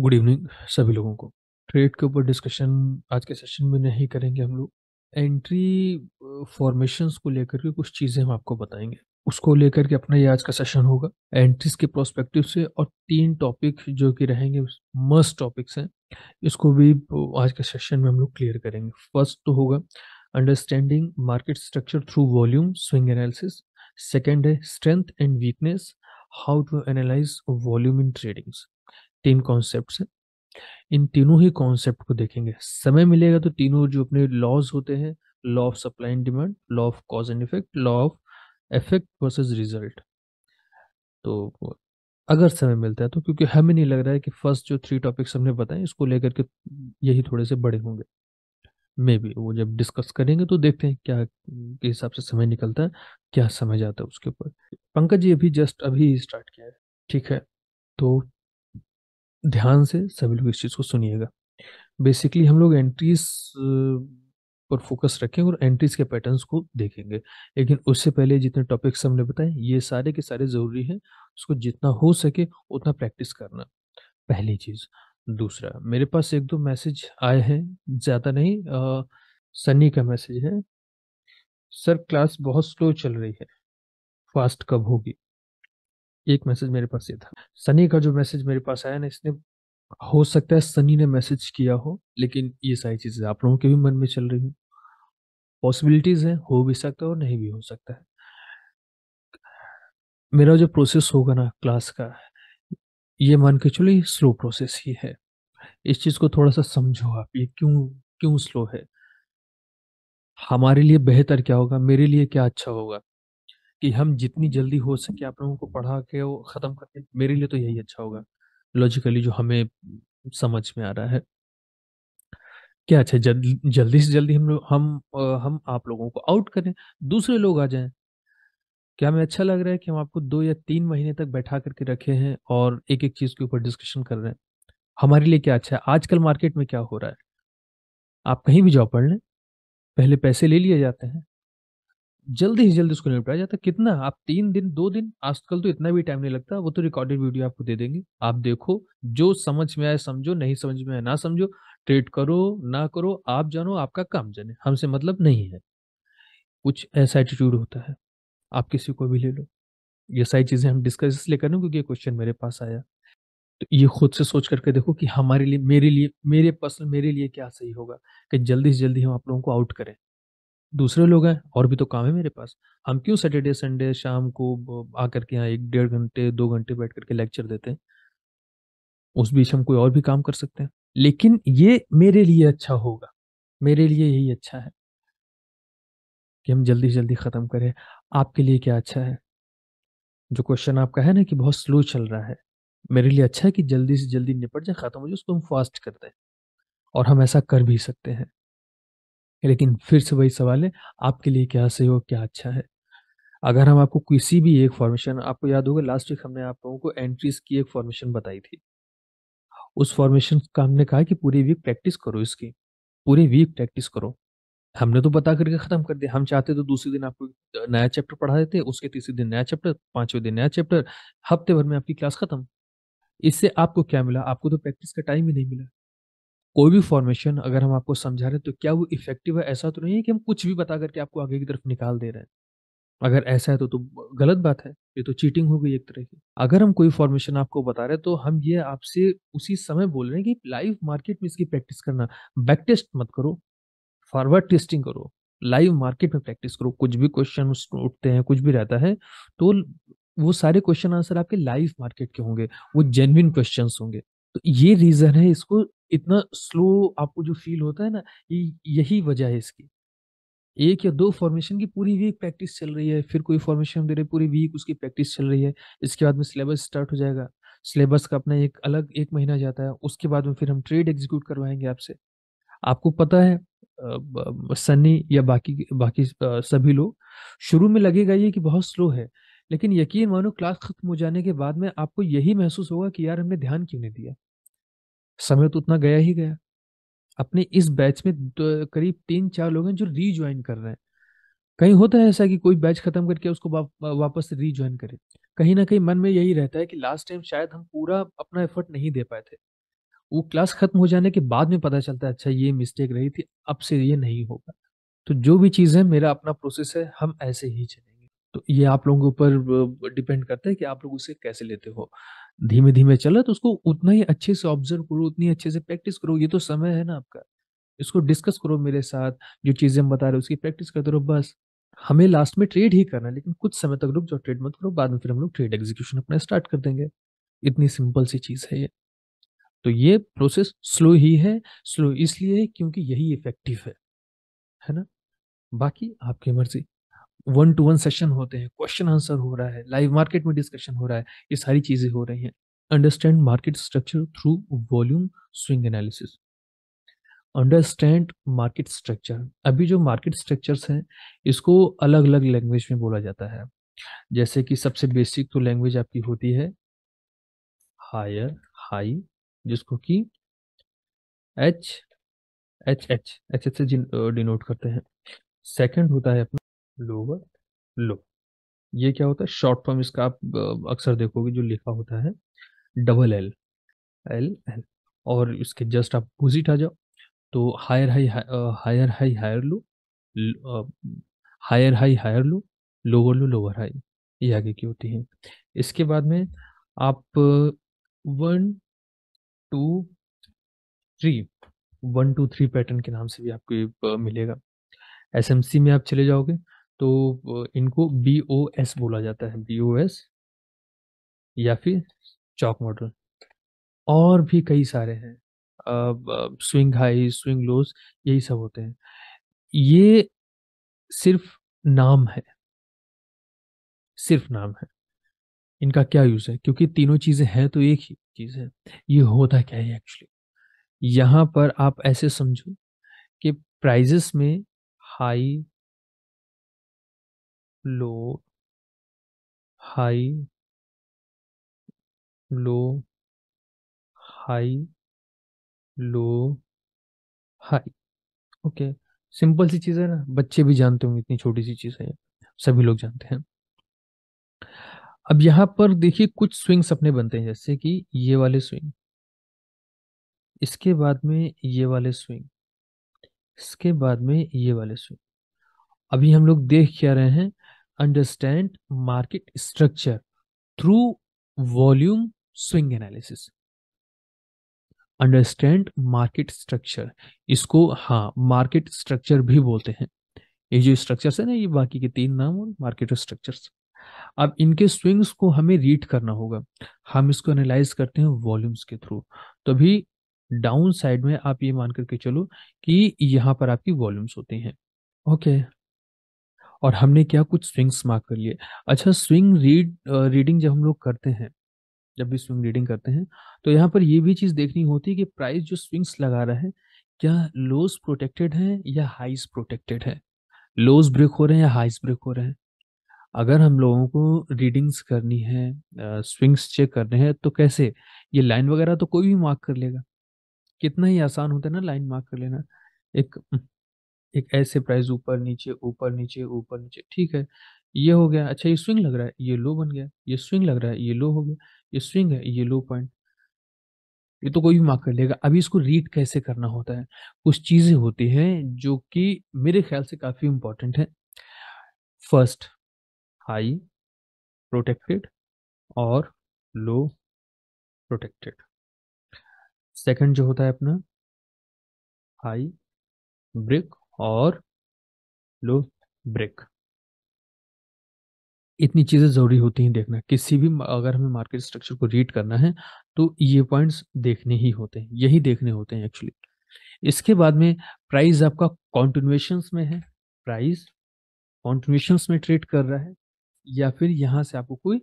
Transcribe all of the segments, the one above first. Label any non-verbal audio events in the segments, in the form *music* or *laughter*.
Good evening सभी लोगों को ट्रेड के ऊपर डिस्कशन आज के सेशन में नहीं करेंगे हम लोग एंट्री फॉर्मेशंस को लेकर के कुछ चीज़ें हम आपको बताएंगे उसको लेकर के अपना ये आज का सेशन होगा एंट्रीज के प्रोस्पेक्टिव से और तीन टॉपिक जो कि रहेंगे मस्ट टॉपिक्स हैं इसको भी आज के सेशन में हम लोग क्लियर करेंगे फर्स्ट तो होगा understanding market structure through volume swing analysis second है strength and weakness how to analyse volume in tradings तीन कॉन्सेप्ट है इन तीनों ही कॉन्सेप्ट को देखेंगे समय मिलेगा तो तीनों जो अपने लॉज होते हैं law of supply and demand law of cause and effect law of effect versus result तो अगर समय मिलता है तो क्योंकि हमें नहीं लग रहा है कि फर्स्ट जो थ्री टॉपिक्स हमने बताए इसको लेकर के यही थोड़े से बड़े होंगे मे बी वो जब डिस्कस करेंगे तो देखते हैं क्या के हिसाब से समय निकलता है क्या समय जाता है उसके ऊपर पंकज जी अभी जस्ट अभी स्टार्ट किया है ठीक है तो ध्यान से सभी लोग इस चीज़ को सुनिएगा बेसिकली हम लोग एंट्रीज पर फोकस रखेंगे और एंट्रीज के पैटर्न्स को देखेंगे लेकिन उससे पहले जितने टॉपिक्स हमने बताए ये सारे के सारे ज़रूरी हैं उसको जितना हो सके उतना प्रैक्टिस करना पहली चीज़ दूसरा मेरे पास एक दो मैसेज आए हैं ज़्यादा नहीं आ, सनी का मैसेज है सर क्लास बहुत स्लो चल रही है फास्ट कब होगी एक मैसेज मेरे पास ये था सनी का जो मैसेज मेरे पास आया ना इसने हो सकता है सनी ने मैसेज किया हो लेकिन ये सारी चीज़ें आप लोगों के भी मन में चल रही हूँ पॉसिबिलिटीज़ हैं हो भी सकता है और नहीं भी हो सकता है मेरा जो प्रोसेस होगा ना क्लास का ये मान के चलो ये स्लो प्रोसेस ही है इस चीज़ को थोड़ा सा समझो आप ये क्यों क्यों स्लो है हमारे लिए बेहतर क्या होगा मेरे लिए क्या अच्छा होगा कि हम जितनी जल्दी हो सके आप लोगों को पढ़ा के वो ख़त्म करके मेरे लिए तो यही अच्छा होगा लॉजिकली जो हमें समझ में आ रहा है क्या अच्छा जल, जल्दी से जल्दी हम लोग हम हम आप लोगों को आउट करें दूसरे लोग आ जाएं क्या हमें अच्छा लग रहा है कि हम आपको दो या तीन महीने तक बैठा करके रखे हैं और एक एक चीज़ के ऊपर डिस्कशन कर रहे हैं हमारे लिए क्या अच्छा है आजकल मार्केट में क्या हो रहा है आप कहीं भी जॉब पढ़ लें पहले पैसे ले लिए जाते हैं जल्दी ही जल्दी उसको निपटाया जाता है कितना आप तीन दिन दो दिन आजकल तो इतना भी टाइम नहीं लगता वो तो रिकॉर्डेड वीडियो आपको दे देंगे आप देखो जो समझ में आए समझो नहीं समझ में आए ना समझो ट्रेड करो ना करो आप जानो आपका काम जाने हमसे मतलब नहीं है कुछ ऐसा एटीट्यूड होता है आप किसी को भी ले लो ये सारी चीज़ें हम डिस्कस इसलिए करें क्योंकि ये क्वेश्चन मेरे पास आया तो ये खुद से सोच करके देखो कि हमारे लिए मेरे लिए मेरे पर्सनल मेरे लिए क्या सही होगा कि जल्दी से जल्दी हम आप लोगों को आउट करें दूसरे लोग हैं और भी तो काम है मेरे पास हम क्यों सैटरडे संडे शाम को आकर के यहाँ एक डेढ़ घंटे दो घंटे बैठ करके लेक्चर देते हैं उस बीच हम कोई और भी काम कर सकते हैं लेकिन ये मेरे लिए अच्छा होगा मेरे लिए यही अच्छा है कि हम जल्दी जल्दी ख़त्म करें आपके लिए क्या अच्छा है जो क्वेश्चन आपका है ना कि बहुत स्लो चल रहा है मेरे लिए अच्छा है कि जल्दी से जल्दी निपट जाए ख़त्म हो जाए उसको हम फास्ट कर दें और हम ऐसा कर भी सकते हैं लेकिन फिर से वही सवाल है, आपके लिए क्या सही हो क्या अच्छा है? अगर हम आपको किसी भी एक फ़ॉर्मेशन आपको याद होगा लास्ट वीक हमने आप लोगों को एंट्रीज़ की एक फ़ॉर्मेशन बताई थी। उस फ़ॉर्मेशन का हमने कहा कि पूरे वीक प्रैक्टिस करो इसकी, पूरे वीक प्रैक्टिस करो। हमने तो बता करके ख़त्म कर दिया, हम चाहते तो दूसरे दिन आपको नया चैप्टर पढ़ा देते, उसके तीसरे दिन नया चैप्टर, पाँचवें दिन नया चैप्टर, हफ्ते भर में आपकी क्लास ख़त्म। इससे आपको क्या मिला? आपको तो प्रैक्टिस का टाइम ही नहीं मिला। कोई भी फॉर्मेशन अगर हम आपको समझा रहे हैं तो क्या वो इफेक्टिव है ऐसा तो नहीं है कि हम कुछ भी बता करके आपको आगे की तरफ निकाल दे रहे हैं अगर ऐसा है तो तो गलत बात है ये तो चीटिंग हो गई एक तरह की अगर हम कोई फॉर्मेशन आपको बता रहे हैं तो हम ये आपसे उसी समय बोल रहे हैं कि लाइव मार्केट में इसकी प्रैक्टिस करना बैक टेस्ट मत करो फॉरवर्ड टेस्टिंग करो लाइव मार्केट में प्रैक्टिस करो कुछ भी क्वेश्चन उठते हैं कुछ भी रहता है तो वो सारे क्वेश्चन आंसर आपके लाइव मार्केट के होंगे वो जेनविन क्वेश्चन होंगे तो ये रीजन है इसको इतना स्लो आपको जो फील होता है ना ये यही वजह है इसकी एक या दो फॉर्मेशन की पूरी वीक प्रैक्टिस चल रही है फिर कोई फॉर्मेशन हम दे रहे हैं पूरी वीक उसकी प्रैक्टिस चल रही है इसके बाद में सिलेबस स्टार्ट हो जाएगा सिलेबस का अपना एक अलग एक महीना जाता है उसके बाद में फिर हम ट्रेड एग्जीक्यूट करवाएंगे आपसे आपको पता है सनी या बाकी बाकी सभी लोग शुरू में लगेगा ये कि बहुत स्लो है लेकिन यकीन मानो क्लास खत्म हो जाने के बाद में आपको यही महसूस होगा कि यार हमने ध्यान क्यों नहीं दिया समय तो उतना गया ही गया अपने इस बैच में करीब तीन चार लोग हैं जो रीज्वाइन कर रहे हैं कहीं होता है ऐसा कि कोई बैच खत्म करके उसको वाप, वापस रीज्वाइन करे कहीं ना कहीं मन में यही रहता है कि लास्ट टाइम शायद हम पूरा अपना एफर्ट नहीं दे पाए थे वो क्लास खत्म हो जाने के बाद में पता चलता है अच्छा ये मिस्टेक रही थी अब से ये नहीं होगा तो जो भी चीज़ है मेरा अपना प्रोसेस है हम ऐसे ही चलेंगे तो ये आप लोगों के ऊपर डिपेंड करता है कि आप लोग उसे कैसे लेते हो धीमे धीमे चला तो उसको उतना ही अच्छे से ऑब्जर्व करो उतनी अच्छे से प्रैक्टिस करो ये तो समय है ना आपका इसको डिस्कस करो मेरे साथ जो चीज़ें हम बता रहे हो उसकी प्रैक्टिस करते रहो बस हमें लास्ट में ट्रेड ही करना है लेकिन कुछ समय तक रुक जाओ ट्रेड मत करो बाद में फिर हम लोग ट्रेड एग्जीक्यूशन अपना स्टार्ट कर देंगे इतनी सिंपल सी चीज़ है ये तो ये प्रोसेस स्लो ही है स्लो इसलिए क्योंकि यही इफेक्टिव है है ना बाकी आपकी मर्जी वन टू वन सेशन होते हैं क्वेश्चन आंसर हो रहा है लाइव मार्केट में डिस्कशन हो रहा है ये सारी चीज़ें हो रही हैं understand market structure through volume swing analysis understand market structure अभी जो मार्केट स्ट्रक्चर्स हैं इसको अलग अलग लैंग्वेज में बोला जाता है जैसे कि सबसे बेसिक तो लैंग्वेज आपकी होती है हायर हाई जिसको कि H H H H H से डिनोट करते हैं सेकंड होता है अपना लोअर लो ये क्या होता है शॉर्ट फॉर्म इसका आप अक्सर देखोगे जो लिखा होता है डबल एल एल एल और इसके जस्ट आप अपोजिट आ जाओ तो higher high higher high higher low higher high higher low lower low lower high ये आगे की होती है इसके बाद में आप one two three one two three pattern के नाम से भी आपको मिलेगा एसएमसी में आप चले जाओगे तो इनको बी ओ एस बोला जाता है बी ओ एस या फिर चौक मॉडल और भी कई सारे हैं स्विंग हाई, स्विंग लोस यही सब होते हैं। ये सिर्फ़ नाम है। सिर्फ़ नाम है। इनका क्या यूज़ है? क्योंकि तीनों चीज़ें हैं तो एक ही चीज़ है। ये होता क्या है एक्चुअली? यहाँ पर आप ऐसे समझो कि प्राइजेस में high low high low high low high okay simple सी चीज़ है ना बच्चे भी जानते होंगे इतनी छोटी सी चीज़ है सभी लोग जानते हैं अब यहां पर देखिए कुछ स्विंग्स अपने बनते हैं जैसे कि ये वाले स्विंग इसके बाद में ये वाले स्विंग इसके बाद में ये वाले स्विंग अभी हम लोग देख क्या रहे हैं understand market structure through volume swing analysis understand market structure इसको हाँ मार्केट स्ट्रक्चर भी बोलते हैं ये जो स्ट्रक्चर है ना ये बाकी के तीन नाम और मार्केट स्ट्रक्चर अब इनके स्विंग्स को हमें रीड करना होगा हम इसको एनालाइज करते हैं वॉल्यूम्स के थ्रू तो भी डाउन साइड में आप ये मान करके चलो कि यहाँ पर आपकी वॉल्यूम्स होती हैं ओके और हमने क्या कुछ स्विंग्स मार्क कर लिए अच्छा स्विंग रीड रीडिंग जब हम लोग करते हैं जब भी स्विंग रीडिंग करते हैं तो यहाँ पर ये भी चीज़ देखनी होती है कि प्राइस जो स्विंग्स लगा रहा है क्या लोज प्रोटेक्टेड है या हाइज प्रोटेक्टेड है लोज ब्रेक हो रहे हैं या हाइज ब्रेक हो रहे हैं अगर हम लोगों को रीडिंग्स करनी है स्विंग्स चेक करने हैं तो कैसे ये लाइन वगैरह तो कोई भी मार्क कर लेगा कितना ही आसान होता है ना लाइन मार्क कर लेना एक एक ऐसे प्राइस ऊपर नीचे ऊपर नीचे ऊपर नीचे ठीक है ये हो गया अच्छा ये स्विंग लग रहा है ये लो बन गया ये स्विंग लग रहा है ये लो हो गया ये स्विंग है ये लो पॉइंट ये तो कोई भी मार्क कर लेगा अभी इसको रीड कैसे करना होता है कुछ चीज़ें होती हैं जो कि मेरे ख्याल से काफ़ी इंपॉर्टेंट है फर्स्ट हाई प्रोटेक्टेड और लो प्रोटेक्टेड सेकंड जो होता है अपना हाई ब्रिक और लो ब्रेक इतनी चीज़ें ज़रूरी होती हैं देखना किसी भी अगर हमें मार्केट स्ट्रक्चर को रीड करना है तो ये पॉइंट्स देखने ही होते हैं यही देखने होते हैं एक्चुअली इसके बाद में प्राइस आपका कॉन्टिन्यूशन में है प्राइस कॉन्टिन्यूशन में ट्रेड कर रहा है या फिर यहाँ से आपको कोई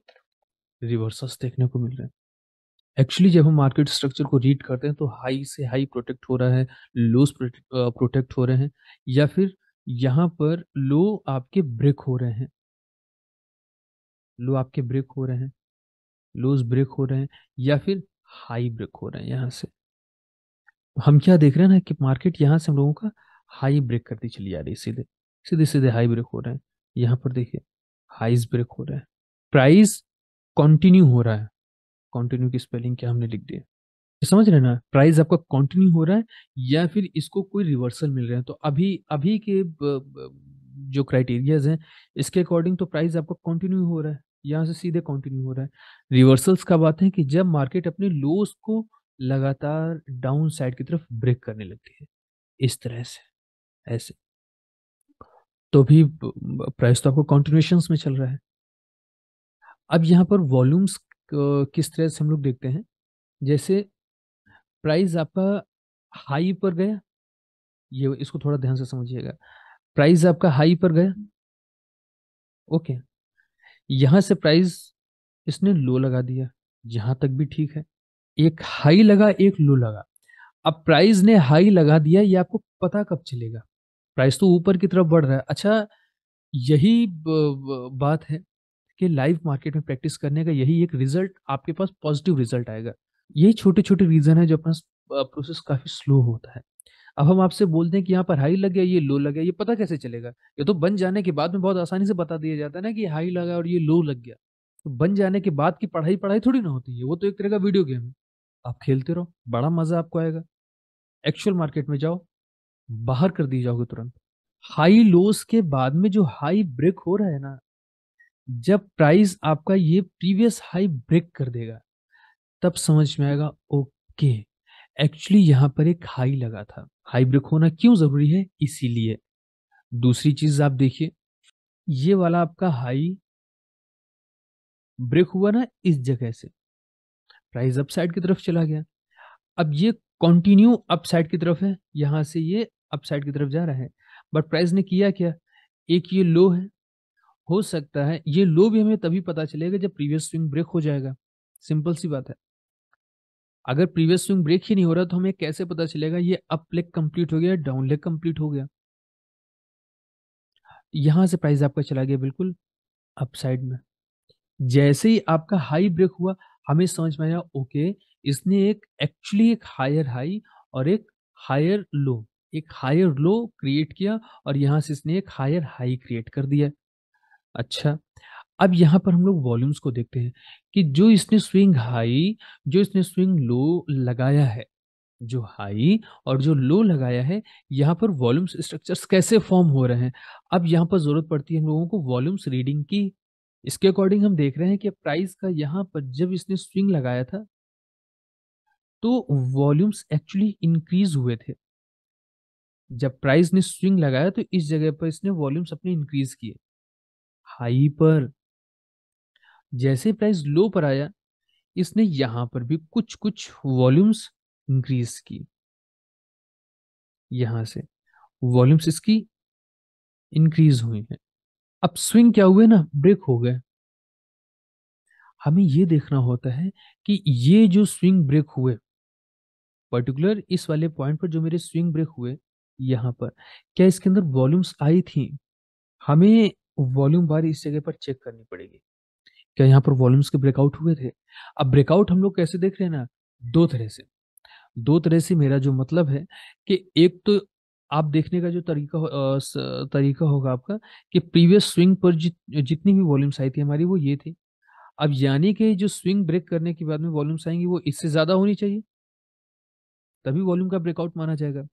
रिवर्सल्स देखने को मिल रहे हैं एक्चुअली जब हम मार्केट स्ट्रक्चर को रीड करते हैं तो हाई से हाई प्रोटेक्ट हो रहा है लोस प्रोटेक्ट हो रहे हैं या फिर यहाँ पर लो आपके ब्रेक हो रहे हैं लो आपके ब्रेक हो रहे हैं लोज ब्रेक हो रहे हैं या फिर हाई ब्रेक हो रहे हैं यहाँ से हम क्या देख रहे हैं ना कि मार्केट यहाँ से हम लोगों का हाई ब्रेक करती चली जा रही है सीधे सीधे सीधे हाई ब्रेक हो रहे हैं यहाँ पर देखिए हाइज ब्रेक हो रहे हैं प्राइस कंटिन्यू हो रहा है कॉन्टिन्यू की स्पेलिंग क्या हमने लिख दी है समझ रहे ना प्राइस आपका कॉन्टिन्यू हो रहा है या फिर इसको कोई रिवर्सल मिल रहा है तो अभी अभी के ब, ब, जो क्राइटेरियाज हैं इसके अकॉर्डिंग तो प्राइस आपका कंटिन्यू हो रहा है यहाँ से सीधे कंटिन्यू हो रहा है रिवर्सल्स का बात है कि जब मार्केट अपने लोस को लगातार डाउन साइड की तरफ ब्रेक करने लगती है इस तरह से ऐसे तो भी प्राइस तो आपको कॉन्टिन्यूशन में चल रहा है अब यहाँ पर वॉल्यूम्स किस तरह से हम लोग देखते हैं जैसे प्राइस आपका हाई पर गया ये इसको थोड़ा ध्यान से समझिएगा प्राइस आपका हाई पर गया ओके यहाँ से प्राइस इसने लो लगा दिया जहां तक भी ठीक है एक हाई लगा एक लो लगा अब प्राइस ने हाई लगा दिया ये आपको पता कब चलेगा प्राइस तो ऊपर की तरफ बढ़ रहा है अच्छा यही बात है कि लाइव मार्केट में प्रैक्टिस करने का यही एक रिजल्ट आपके पास पॉजिटिव रिजल्ट आएगा यही छोटे छोटे रीज़न है जो अपना प्रोसेस काफ़ी स्लो होता है अब हम आपसे बोलते हैं कि यहाँ पर हाई लग गया ये लो लग गया ये पता कैसे चलेगा ये तो बन जाने के बाद में बहुत आसानी से बता दिया जाता है ना कि हाई लगा और ये लो लग गया तो बन जाने के बाद की पढ़ाई पढ़ाई थोड़ी ना होती है वो तो एक तरह का वीडियो गेम है आप खेलते रहो बड़ा मज़ा आपको आएगा एक्चुअल मार्केट में जाओ बाहर कर दिए जाओगे तुरंत हाई लोस के बाद में जो हाई ब्रेक हो रहा है ना जब प्राइस आपका ये प्रीवियस हाई ब्रेक कर देगा तब समझ में आएगा ओके एक्चुअली यहाँ पर एक हाई लगा था हाई ब्रेक होना क्यों ज़रूरी है इसीलिए दूसरी चीज़ आप देखिए ये वाला आपका हाई ब्रेक हुआ ना इस जगह से प्राइस अपसाइड की तरफ चला गया अब ये कंटिन्यू अपसाइड की तरफ है यहां से ये अपसाइड की तरफ जा रहा है बट प्राइस ने किया क्या एक ये लो है हो सकता है ये लो भी हमें तभी पता चलेगा जब प्रीवियस स्विंग ब्रेक हो जाएगा सिंपल सी बात है अगर प्रीवियस स्विंग ब्रेक ही नहीं हो रहा तो हमें कैसे पता चलेगा ये अप लेग कंप्लीट हो गया डाउन लेग कंप्लीट हो गया यहां से प्राइस आपका चला गया बिल्कुल अपसाइड में जैसे ही आपका हाई ब्रेक हुआ हमें समझ में आया ओके इसने एक एक्चुअली एक हायर हाई और एक हायर लो एक हायर लो क्रिएट किया और यहाँ से इसने एक हायर हाई क्रिएट कर दिया अच्छा, अब यहाँ पर हम लोग वॉल्यूम्स को देखते हैं कि जो इसने स्विंग हाई, जो इसने स्विंग लो लगाया है, जो हाई और जो लो लगाया है, यहाँ पर वॉल्यूम्स स्ट्रक्चर्स कैसे फॉर्म हो रहे हैं। अब यहाँ पर ज़रूरत पड़ती है हम लोगों को वॉल्यूम्स रीडिंग की। इसके अकॉर्डिंग हम देख रहे हैं कि प्राइस का यहाँ पर जब इसने स्विंग लगाया था तो वॉल्यूम्स एक्चुअली इंक्रीज़ हुए थे। जब प्राइस ने स्विंग लगाया तो इस जगह पर इसने वॉल्यूम्स अपने इंक्रीज़ किए। हाई पर जैसे प्राइस लो पर आया इसने यहां पर भी कुछ कुछ वॉल्यूम्स इंक्रीज की यहां से वॉल्यूम्स इसकी इंक्रीज हुई है अब स्विंग क्या हुए ना ब्रेक हो गए हमें यह देखना होता है कि ये जो स्विंग ब्रेक हुए पर्टिकुलर इस वाले पॉइंट पर जो मेरे स्विंग ब्रेक हुए यहां पर क्या इसके अंदर वॉल्यूम्स आई थी हमें वॉल्यूम बार इस जगह पर चेक करनी पड़ेगी क्या यहाँ पर वॉल्यूम्स के ब्रेकआउट हुए थे अब ब्रेकआउट हम लोग कैसे देख रहे हैं ना दो तरह से दो तरह से मेरा जो मतलब है कि एक तो आप देखने का जो तरीका हो, तरीका होगा आपका कि प्रीवियस स्विंग पर जित जितनी भी वॉल्यूम्स आई थी हमारी वो ये थी अब यानी कि जो स्विंग ब्रेक करने के बाद में वॉल्यूम्स आएंगी वो इससे ज़्यादा होनी चाहिए तभी वॉल्यूम का ब्रेकआउट माना जाएगा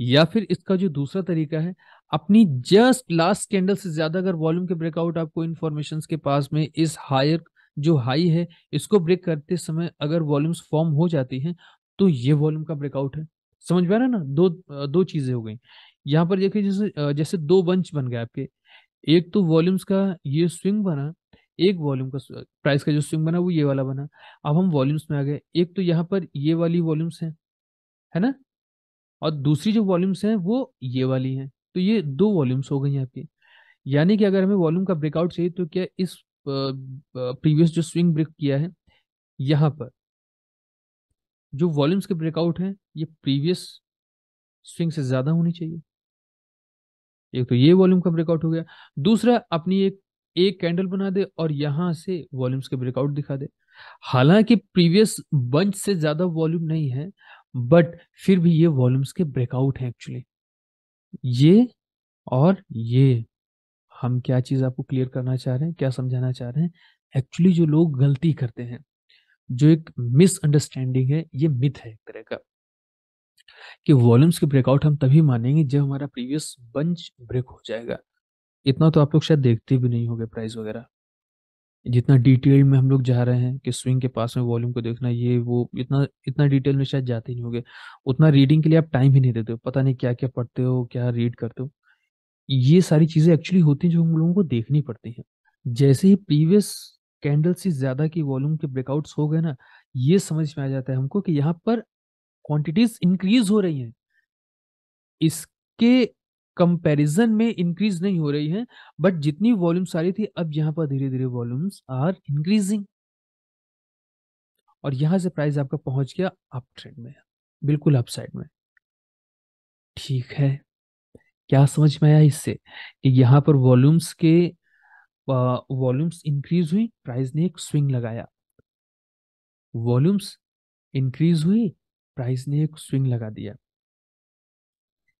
या फिर इसका जो दूसरा तरीका है अपनी जस्ट लास्ट कैंडल से ज्यादा अगर वॉल्यूम के ब्रेकआउट आपको इन्फॉर्मेशन के पास में इस हायर जो हाई है इसको ब्रेक करते समय अगर वॉल्यूम्स फॉर्म हो जाती हैं तो ये वॉल्यूम का ब्रेकआउट है समझ में आ रहा है ना दो दो चीजें हो गई यहाँ पर देखिए जैसे जैसे दो बंच बन गए आपके एक तो वॉल्यूम्स का ये स्विंग बना एक वॉल्यूम का प्राइस का जो स्विंग बना वो ये वाला बना अब हम वॉल्यूम्स में आ गए एक तो यहाँ पर ये वाली वॉल्यूम्स हैं है ना और दूसरी जो वॉल्यूम्स हैं वो ये वाली हैं तो ये दो वॉल्यूम्स हो गई आपकी यानी कि अगर हमें वॉल्यूम का ब्रेकआउट चाहिए तो क्या इस प्रीवियस जो स्विंग ब्रेक किया है यहाँ पर जो वॉल्यूम्स के ब्रेकआउट हैं ये प्रीवियस स्विंग से ज़्यादा होनी चाहिए एक तो ये वॉल्यूम का ब्रेकआउट हो गया दूसरा अपनी एक एक कैंडल बना दे और यहां से वॉल्यूम्स के ब्रेकआउट दिखा दे हालांकि प्रीवियस बंच से ज़्यादा वॉल्यूम नहीं है बट फिर भी ये वॉल्यूम्स के ब्रेकआउट हैं एक्चुअली ये और ये हम क्या चीज़ आपको क्लियर करना चाह रहे हैं क्या समझाना चाह रहे हैं एक्चुअली जो लोग गलती करते हैं जो एक मिसअंडरस्टैंडिंग है ये मिथ है एक तरह का कि वॉल्यूम्स के ब्रेकआउट हम तभी मानेंगे जब हमारा प्रीवियस बंच ब्रेक हो जाएगा इतना तो आप लोग शायद देखते भी नहीं होंगे प्राइस वगैरह जितना डिटेल में हम लोग जा रहे हैं कि स्विंग के पास में वॉल्यूम को देखना ये वो इतना इतना डिटेल में शायद जाते ही नहीं होगे उतना रीडिंग के लिए आप टाइम ही नहीं देते हो पता नहीं क्या क्या पढ़ते हो क्या रीड करते हो ये सारी चीज़ें एक्चुअली होती हैं जो हम लोगों को देखनी पड़ती हैं जैसे ही प्रीवियस कैंडल से ज़्यादा की वॉल्यूम के ब्रेकआउट्स हो गए ना ये समझ में आ जाता है हमको कि यहाँ पर क्वांटिटीज इंक्रीज हो रही हैं इसके कंपैरिजन में इंक्रीज नहीं हो रही है बट जितनी वॉल्यूम्स आ रही थी अब यहां पर धीरे धीरे वॉल्यूम्स आर इंक्रीजिंग और यहां से प्राइस आपका पहुंच गया अप ट्रेंड में बिल्कुल अप साइड में ठीक है क्या समझ में आया इससे कि यहां पर वॉल्यूम्स के वॉल्यूम्स इंक्रीज हुई प्राइस ने एक स्विंग लगाया वॉल्यूम्स इंक्रीज हुई प्राइस ने एक स्विंग लगा दिया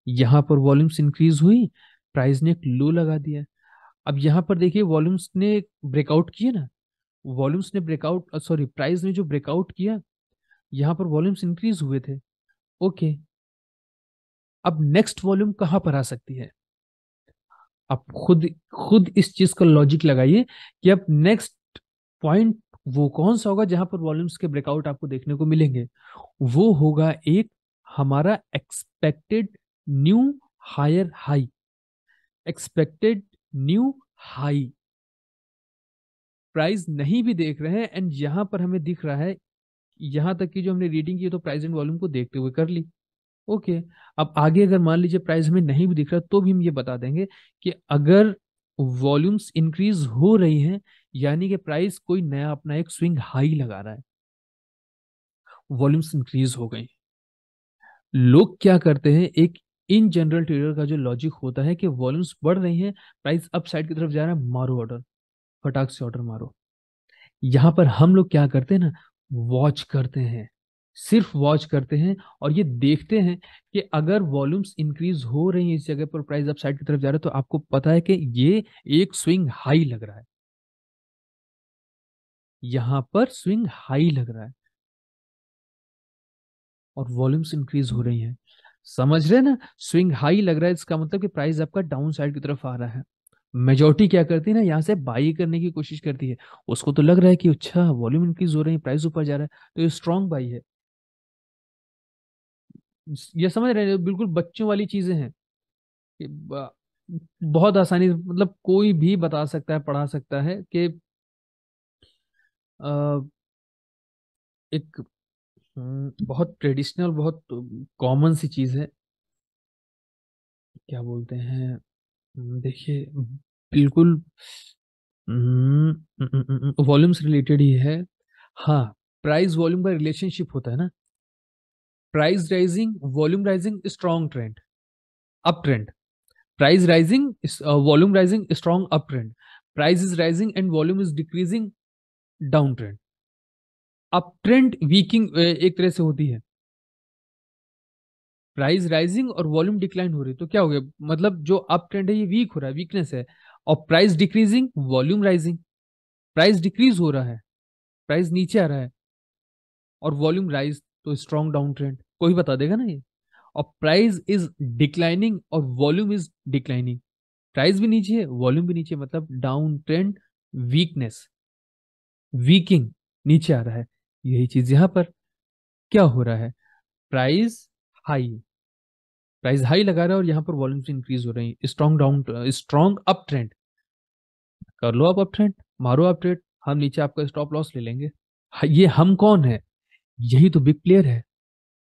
यहाँ पर वॉल्यूम्स इंक्रीज हुई प्राइस ने एक लो लगा दिया अब यहाँ पर देखिए वॉल्यूम्स ने ब्रेकआउट किए ना वॉल्यूम्स ने ब्रेकआउट सॉरी प्राइस ने जो ब्रेकआउट किया यहाँ पर वॉल्यूम्स इंक्रीज हुए थे ओके अब नेक्स्ट वॉल्यूम कहाँ पर आ सकती है आप खुद खुद इस चीज का लॉजिक लगाइए कि अब नेक्स्ट पॉइंट वो कौन सा होगा जहां पर वॉल्यूम्स के ब्रेकआउट आपको देखने को मिलेंगे वो होगा एक हमारा expected new higher high expected new high price नहीं भी देख रहे हैं एंड यहां पर हमें दिख रहा है यहां तक की जो हमने रीडिंग की तो प्राइस एंड वॉल्यूम को देखते हुए कर ली ओके अब आगे अगर मान लीजिए प्राइस हमें नहीं भी दिख रहा तो भी हम ये बता देंगे कि अगर वॉल्यूम्स इंक्रीज हो रही हैं यानी कि प्राइस कोई नया अपना एक स्विंग हाई लगा रहा है वॉल्यूम्स इंक्रीज हो गई लोग क्या करते हैं एक इन जनरल ट्रेडर का जो लॉजिक होता है कि वॉल्यूम्स बढ़ रही है प्राइस अप साइड की तरफ जा रहा है मारो ऑर्डर फटाक से ऑर्डर मारो यहाँ पर हम लोग क्या करते हैं ना वॉच करते हैं सिर्फ वॉच करते हैं और ये देखते हैं कि अगर वॉल्यूम्स इंक्रीज हो रही है इस जगह पर प्राइस अप साइड की तरफ जा रहा है तो आपको पता है कि ये एक स्विंग हाई लग रहा है यहां पर स्विंग हाई लग रहा है और वॉल्यूम्स इंक्रीज हो रही है समझ रहे ना स्विंग हाई लग रहा है इसका मतलब कि प्राइस आपका डाउन साइड की तरफ आ रहा है मेजोरिटी क्या करती है ना यहाँ से बाई करने की कोशिश करती है उसको तो लग रहा है कि अच्छा वॉल्यूम इंक्रीज हो रही है प्राइस ऊपर जा रहा है तो ये स्ट्रॉन्ग बाई है ये समझ रहे हैं बिल्कुल बच्चों वाली चीजें हैं बहुत आसानी मतलब कोई भी बता सकता है पढ़ा सकता है कि एक हम्म, बहुत ट्रेडिशनल बहुत कॉमन सी चीज़ है क्या बोलते हैं हम्म, देखिए बिल्कुल वॉल्यूम से रिलेटेड ही है हाँ प्राइस वॉल्यूम का रिलेशनशिप होता है ना price rising volume rising strong trend up trend price rising volume rising strong up trend price is rising and volume is decreasing down trend up trend weakening एक तरह से होती है प्राइस राइजिंग और वॉल्यूम डिक्लाइन हो रही है तो क्या हो गया मतलब जो अप ट्रेंड है ये वीक हो रहा है वीकनेस है और price decreasing volume rising price decrease हो रहा है प्राइस नीचे आ रहा है और वॉल्यूम राइज तो स्ट्रॉन्ग डाउन ट्रेंड कोई बता देगा ना ये और प्राइस इज डिक्लाइनिंग और वॉल्यूम इज डिक्लाइनिंग प्राइस भी नीचे है वॉल्यूम भी नीचे मतलब डाउन ट्रेंड वीकनेस वीकिंग नीचे आ रहा है यही चीज यहां पर क्या हो रहा है प्राइस हाई प्राइस हाई लगा रहा है और यहां पर वॉल्यूम्स इंक्रीज हो रही है strong down strong up trend कर लो आप अप ट्रेंड मारो आप ट्रेड हम नीचे आपका स्टॉप लॉस ले लेंगे हाँ, ये हम कौन है यही तो बिग प्लेयर है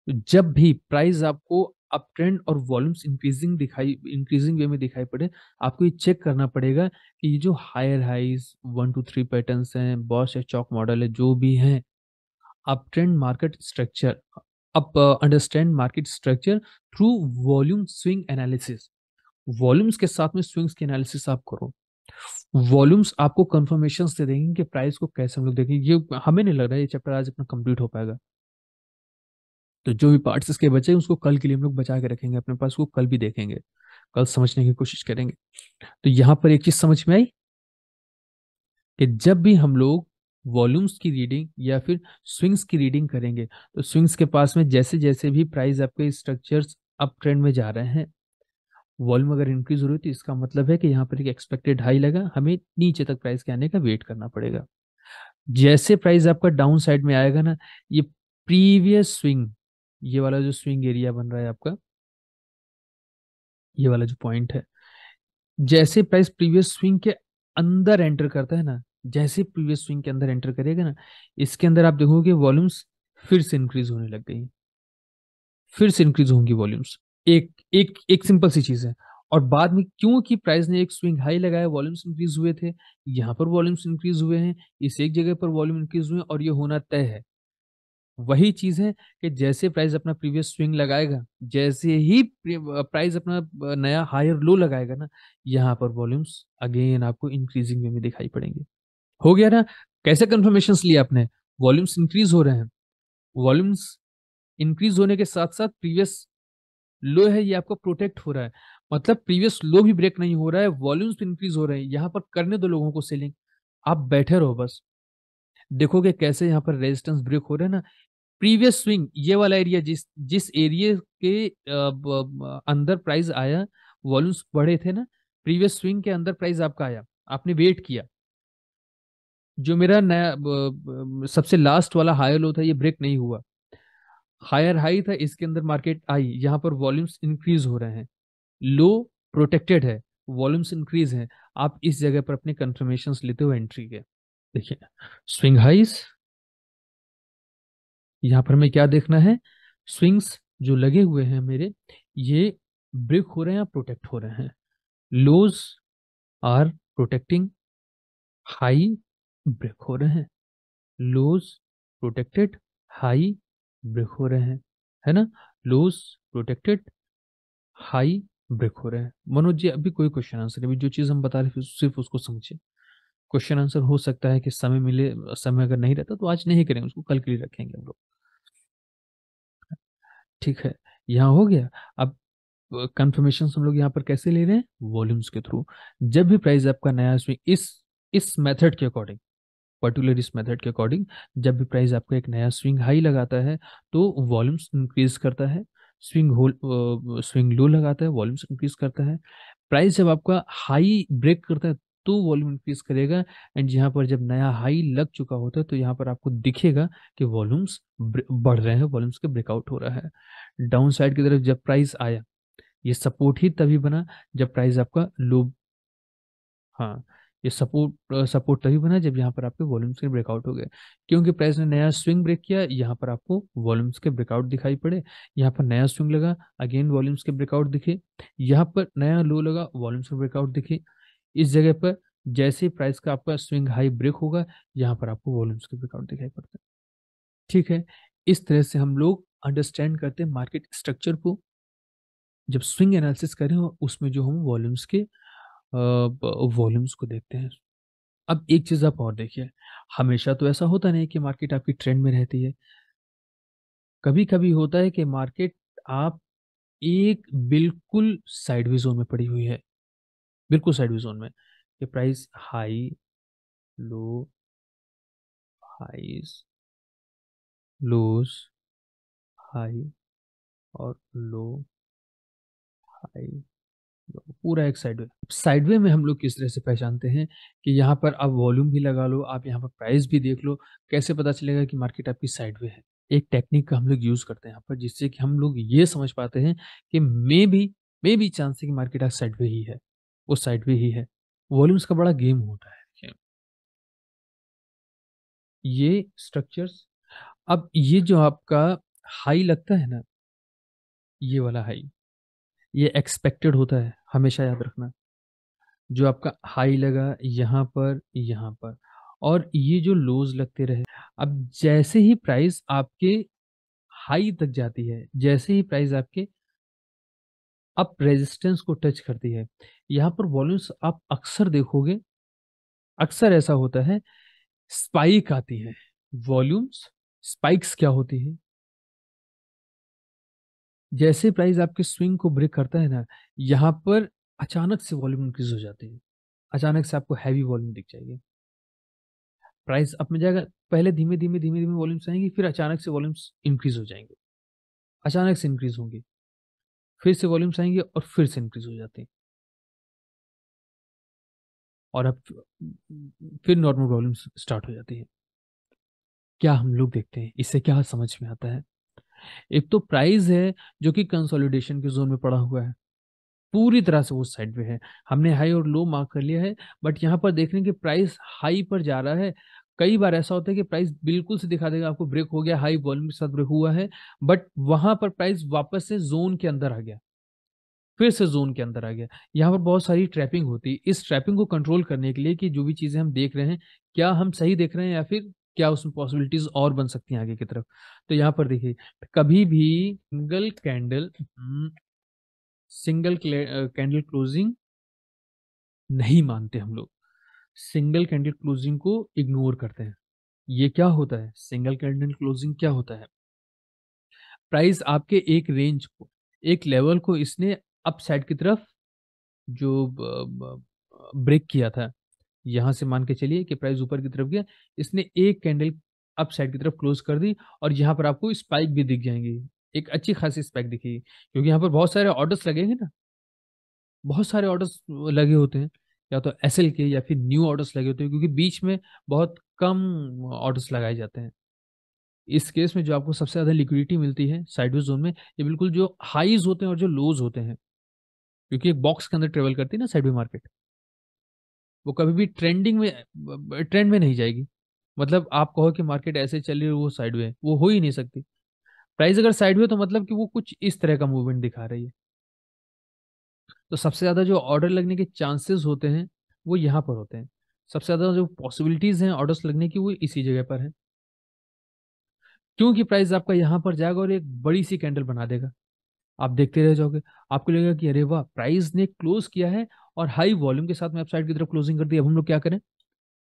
तो जब भी प्राइस आपको अप ट्रेंड और वॉल्यूम्स इंक्रीजिंग दिखाई इंक्रीजिंग वे में दिखाई पड़े आपको ये चेक करना पड़ेगा कि ये जो higher highs one two three patterns हैं बॉस या चौक मॉडल है जो भी हैं up trend market structure up understand market structure through volume swing analysis volumes के साथ में स्विंग्स की एनालिसिस आप करो वॉल्यूम्स आपको कंफर्मेशन दे देंगे कि प्राइस को कैसे हम लोग देखेंगे ये हमें नहीं लग रहा है ये चैप्टर आज अपना कंप्लीट हो पाएगा तो जो भी पार्ट्स इसके बचे उसको कल के लिए हम लोग बचा के रखेंगे अपने पास उसको कल भी देखेंगे कल समझने की कोशिश करेंगे तो यहां पर एक चीज समझ में आई कि जब भी हम लोग वॉल्यूम्स की रीडिंग या फिर स्विंग्स की रीडिंग करेंगे तो स्विंग्स के पास में जैसे जैसे भी प्राइस आपके स्ट्रक्चर्स अप ट्रेंड में जा रहे हैं वॉल्यूम अगर इंक्रीज हो रही है तो इसका मतलब है कि यहाँ पर एक एक्सपेक्टेड हाई लगा हमें नीचे तक प्राइस के आने का वेट करना पड़ेगा जैसे प्राइस आपका डाउन साइड में आएगा ना ये प्रीवियस स्विंग ये वाला जो स्विंग एरिया बन रहा है आपका ये वाला जो पॉइंट है जैसे प्राइस प्रीवियस स्विंग के अंदर एंटर करता है ना जैसे प्रीवियस स्विंग के अंदर एंटर करेगा ना इसके अंदर आप देखोगे वॉल्यूम्स फिर से इंक्रीज होने लग गई फिर से इंक्रीज होंगी वॉल्यूम्स एक एक एक सिंपल सी चीज है और बाद में क्योंकि प्राइस ने एक स्विंग हाई लगाया वॉल्यूम्स इंक्रीज हुए थे यहां पर वॉल्यूम्स इंक्रीज हुए हैं इस एक जगह पर वॉल्यूम इंक्रीज हुए और ये होना तय है वही चीज है कि जैसे प्राइस अपना प्रीवियस स्विंग लगाएगा जैसे ही प्राइस अपना नया हायर लो लगाएगा ना यहाँ पर वॉल्यूम्स अगेन आपको इंक्रीजिंग में दिखाई पड़ेंगे हो गया ना कैसे कंफर्मेशन लिया आपने वॉल्यूम्स इंक्रीज हो रहे हैं वॉल्यूम्स इंक्रीज होने के साथ साथ प्रीवियस लो है ये आपको प्रोटेक्ट हो रहा है मतलब प्रीवियस लो भी ब्रेक नहीं हो रहा है वॉल्यूम्स भी इंक्रीज हो रहे हैं यहाँ पर करने दो लोगों को सेलिंग आप बैठे रहो बस देखोगे कैसे यहाँ पर रेजिस्टेंस ब्रेक हो रहे हैं ना प्रीवियस स्विंग ये वाला एरिया जिस जिस एरिए के अंदर प्राइस आया वॉल्यूम्स बढ़े थे ना प्रीवियस स्विंग के अंदर प्राइस आपका आया आपने वेट किया जो मेरा नया सबसे लास्ट वाला हायर लो था ये ब्रेक नहीं हुआ हायर हाई था इसके अंदर मार्केट आई यहाँ पर वॉल्यूम्स इंक्रीज हो रहे हैं लो प्रोटेक्टेड है वॉल्यूम्स इंक्रीज है आप इस जगह पर अपने कंफर्मेशन लेते हो एंट्री के देखिए स्विंग हाइस यहाँ पर हमें क्या देखना है स्विंग्स जो लगे हुए हैं मेरे ये ब्रेक हो रहे हैं या प्रोटेक्ट हो रहे हैं lows are protecting high break हो रहे हैं लूज प्रोटेक्टेड हाई ब्रेक हो रहे हैं है ना लूज प्रोटेक्टेड हाई ब्रेक हो रहे हैं मनोज जी अभी कोई क्वेश्चन आंसर नहीं जो चीज़ हम बता रहे हैं सिर्फ उसको समझे क्वेश्चन आंसर हो सकता है कि समय मिले समय अगर नहीं रहता तो आज नहीं करेंगे उसको कल के लिए रखेंगे हम लोग ठीक है यहाँ हो गया अब कंफर्मेशन हम लोग यहाँ पर कैसे ले रहे हैं वॉल्यूम्स के थ्रू जब भी प्राइस आपका नया स्विंग इस इस मेथड के अकॉर्डिंग पर्टिकुलर इस मेथड के अकॉर्डिंग जब भी प्राइस आपको एक नया स्विंग हाई लगाता है तो वॉल्यूम्स इंक्रीज करता है स्विंग होल स्विंग लो लगाता है वॉल्यूम्स इंक्रीज करता है प्राइस जब आपका हाई ब्रेक करता है तो वॉल्यूम इंक्रीज करेगा एंड यहाँ पर जब नया हाई लग चुका होता है तो यहाँ पर आपको दिखेगा कि वॉल्यूम्स बढ़ रहे हैं वॉल्यूम्स के ब्रेकआउट हो रहा है डाउन साइड की तरफ जब प्राइस आया ये सपोर्ट ही तभी बना जब प्राइस आपका लो हाँ ये सपोर्ट सपोर्ट तभी बना जब यहाँ पर आपके वॉल्यूम्स के ब्रेकआउट हो गए क्योंकि प्राइस ने नया स्विंग ब्रेक किया यहाँ पर आपको वॉल्यूम्स के ब्रेकआउट दिखाई पड़े यहाँ पर नया स्विंग लगा अगेन वॉल्यूम्स के ब्रेकआउट दिखे यहाँ पर नया लो लगा वॉल्यूम्स के ब्रेकआउट दिखे इस जगह पर जैसे ही प्राइस का आपका स्विंग हाई ब्रेक होगा यहाँ पर आपको वॉल्यूम्स के ब्रेकआउट दिखाई पड़ते हैं ठीक है इस तरह से हम लोग अंडरस्टैंड करते हैं मार्केट स्ट्रक्चर को जब स्विंग एनालिसिस करें उसमें जो हम वॉल्यूम्स के वॉल्यूम्स को देखते हैं अब एक चीज़ आप और देखिए हमेशा तो ऐसा होता नहीं कि मार्केट आपकी ट्रेंड में रहती है कभी कभी होता है कि मार्केट आप एक बिल्कुल साइडवे जोन में पड़ी हुई है बिल्कुल साइडवे जोन में कि प्राइस हाई लो हाइस लोस हाई और लो हाई पूरा एक साइडवे साइडवे में हम लोग किस तरह से पहचानते हैं कि यहाँ पर आप वॉल्यूम भी लगा लो आप यहाँ पर प्राइस भी देख लो कैसे पता चलेगा कि मार्केट आपकी साइडवे है एक टेक्निक का हम लोग यूज़ करते हैं यहाँ पर जिससे कि हम लोग ये समझ पाते हैं कि मे भी मे भी चांस है कि मार्केट आज साइडवे ही है वो साइडवे ही है वॉल्यूम्स का बड़ा गेम होता है ये स्ट्रक्चर्स अब ये जो आपका हाई लगता है ना ये वाला हाई ये एक्सपेक्टेड होता है हमेशा याद रखना जो आपका हाई लगा यहाँ पर यहाँ पर और ये जो लोज लगते रहे अब जैसे ही प्राइस आपके हाई तक जाती है जैसे ही प्राइस आपके अप रेजिस्टेंस को टच करती है यहाँ पर वॉल्यूम्स आप अक्सर देखोगे अक्सर ऐसा होता है स्पाइक आती है वॉल्यूम्स स्पाइक्स क्या होती है जैसे प्राइस आपके स्विंग को ब्रेक करता है ना यहाँ पर अचानक से वॉल्यूम इंक्रीज हो जाती है अचानक से आपको हैवी वॉल्यूम दिख जाएगी प्राइस अप में जाएगा पहले धीमे धीमे धीमे धीमे वॉल्यूम्स आएंगे फिर अचानक से वॉल्यूम्स इंक्रीज हो जाएंगे अचानक से इंक्रीज होंगे फिर से वॉल्यूम्स आएंगे और फिर से इंक्रीज हो जाते हैं और अब फिर नॉर्मल वॉल्यूम्स स्टार्ट हो जाती है क्या हम लोग देखते हैं इससे क्या समझ में आता है एक तो प्राइस है जो कि कंसोलिडेशन के जोन में पड़ा हुआ है पूरी तरह से वो साइड पे है हमने हाई और लो मार्क कर लिया है बट यहाँ पर देख रहे हैं कि प्राइस हाई पर जा रहा है कई बार ऐसा होता है कि प्राइस बिल्कुल से दिखा देगा आपको ब्रेक हो गया हाई वॉल्यूम के साथ ब्रेक हुआ है बट वहां पर प्राइस वापस से जोन के अंदर आ गया फिर से जोन के अंदर आ गया यहाँ पर बहुत सारी ट्रैपिंग होती है इस ट्रैपिंग को कंट्रोल करने के लिए कि जो भी चीज़ें हम देख रहे हैं क्या हम सही देख रहे हैं या फिर क्या उसमें पॉसिबिलिटीज और बन सकती हैं आगे की तरफ तो यहाँ पर देखिए कभी भी single candle single candle closing नहीं मानते हम लोग सिंगल कैंडल क्लोजिंग को इग्नोर करते हैं ये क्या होता है सिंगल कैंडल क्लोजिंग क्या होता है प्राइस आपके एक रेंज को एक लेवल को इसने अपसाइड की तरफ जो ब्रेक किया था यहां से मान के चलिए कि प्राइस ऊपर की तरफ गया इसने एक कैंडल अप साइड की तरफ क्लोज कर दी और यहाँ पर आपको स्पाइक भी दिख जाएंगी एक अच्छी खासी स्पाइक दिखेगी क्योंकि यहाँ पर बहुत सारे ऑर्डर्स लगेंगे ना बहुत सारे ऑर्डर्स लगे होते हैं या तो एस के या फिर न्यू ऑर्डर्स लगे होते हैं क्योंकि बीच में बहुत कम ऑर्डर्स लगाए जाते हैं इस केस में जो आपको सबसे ज़्यादा लिक्विडिटी मिलती है साइडवे जोन में ये बिल्कुल जो हाईज होते हैं और जो लोज होते हैं क्योंकि एक बॉक्स के अंदर ट्रेवल करती है ना साइडवे मार्केट वो कभी भी ट्रेंडिंग में ट्रेंड में नहीं जाएगी मतलब आप कहो कि मार्केट ऐसे चल रही है वो साइड वे वो हो ही नहीं सकती प्राइस अगर साइड हुए तो मतलब कि वो कुछ इस तरह का मूवमेंट दिखा रही है तो सबसे ज़्यादा जो ऑर्डर लगने के चांसेस होते हैं वो यहाँ पर होते हैं सबसे ज़्यादा जो पॉसिबिलिटीज़ हैं ऑर्डर्स लगने की वो इसी जगह पर है क्योंकि प्राइस आपका यहाँ पर जाएगा और एक बड़ी सी कैंडल बना देगा आप देखते रह जाओगे आपको लगेगा कि अरे वाह प्राइस ने क्लोज किया है और हाई वॉल्यूम के साथ में अपसाइड की तरफ क्लोजिंग कर दी अब हम लोग क्या करें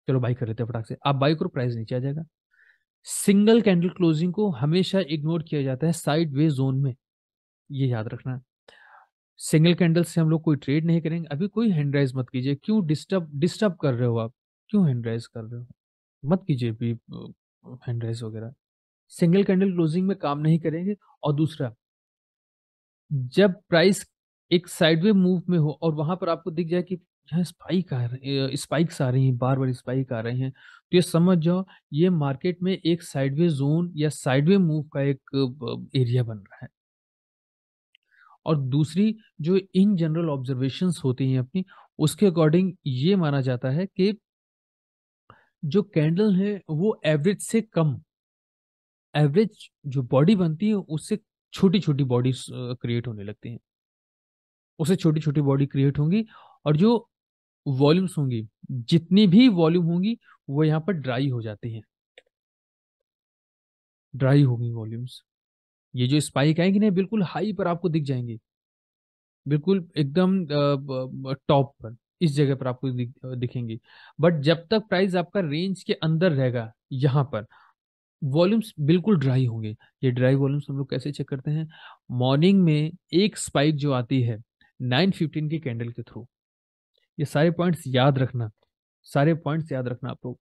चलो बाई कर लेते हैं फटाक से आप बाई करो प्राइस नीचे आ जाएगा सिंगल कैंडल क्लोजिंग को हमेशा इग्नोर किया जाता है साइड वे जोन में ये याद रखना सिंगल कैंडल से हम लोग कोई ट्रेड नहीं करेंगे अभी कोई हैंडराइज मत कीजिए क्यों डिस्टर्ब डिस्टर्ब कर रहे हो आप क्यों हैंडराइज कर रहे हो मत कीजिए भी हैंडराइज वगैरह सिंगल कैंडल क्लोजिंग में काम नहीं करेंगे और दूसरा जब प्राइस एक साइडवे मूव में हो और वहां पर आपको दिख जाए कि यहाँ स्पाइक आ रहे स्पाइक्स आ रही हैं बार बार स्पाइक आ रहे हैं तो ये समझ जाओ ये मार्केट में एक साइडवे जोन या साइडवे मूव का एक एरिया बन रहा है और दूसरी जो इन जनरल ऑब्जर्वेशन होती हैं अपनी उसके अकॉर्डिंग ये माना जाता है कि जो कैंडल है वो एवरेज से कम एवरेज जो बॉडी बनती है उससे छोटी छोटी बॉडीज क्रिएट होने लगती हैं उससे छोटी छोटी बॉडी क्रिएट होंगी और जो वॉल्यूम्स होंगी जितनी भी वॉल्यूम होंगी वो यहाँ पर ड्राई हो जाती हैं ड्राई होगी वॉल्यूम्स ये जो स्पाइक आएंगे ना बिल्कुल हाई पर आपको दिख जाएंगे बिल्कुल एकदम टॉप पर इस जगह पर आपको दिख, दिखेंगे बट जब तक प्राइस आपका रेंज के अंदर रहेगा यहाँ पर वॉल्यूम्स बिल्कुल ड्राई होंगे ये ड्राई वॉल्यूम्स हम लोग कैसे चेक करते हैं मॉर्निंग में एक स्पाइक जो आती है नाइन फिफ्टीन की कैंडल के थ्रू ये सारे पॉइंट्स याद रखना सारे पॉइंट्स याद रखना आप लोग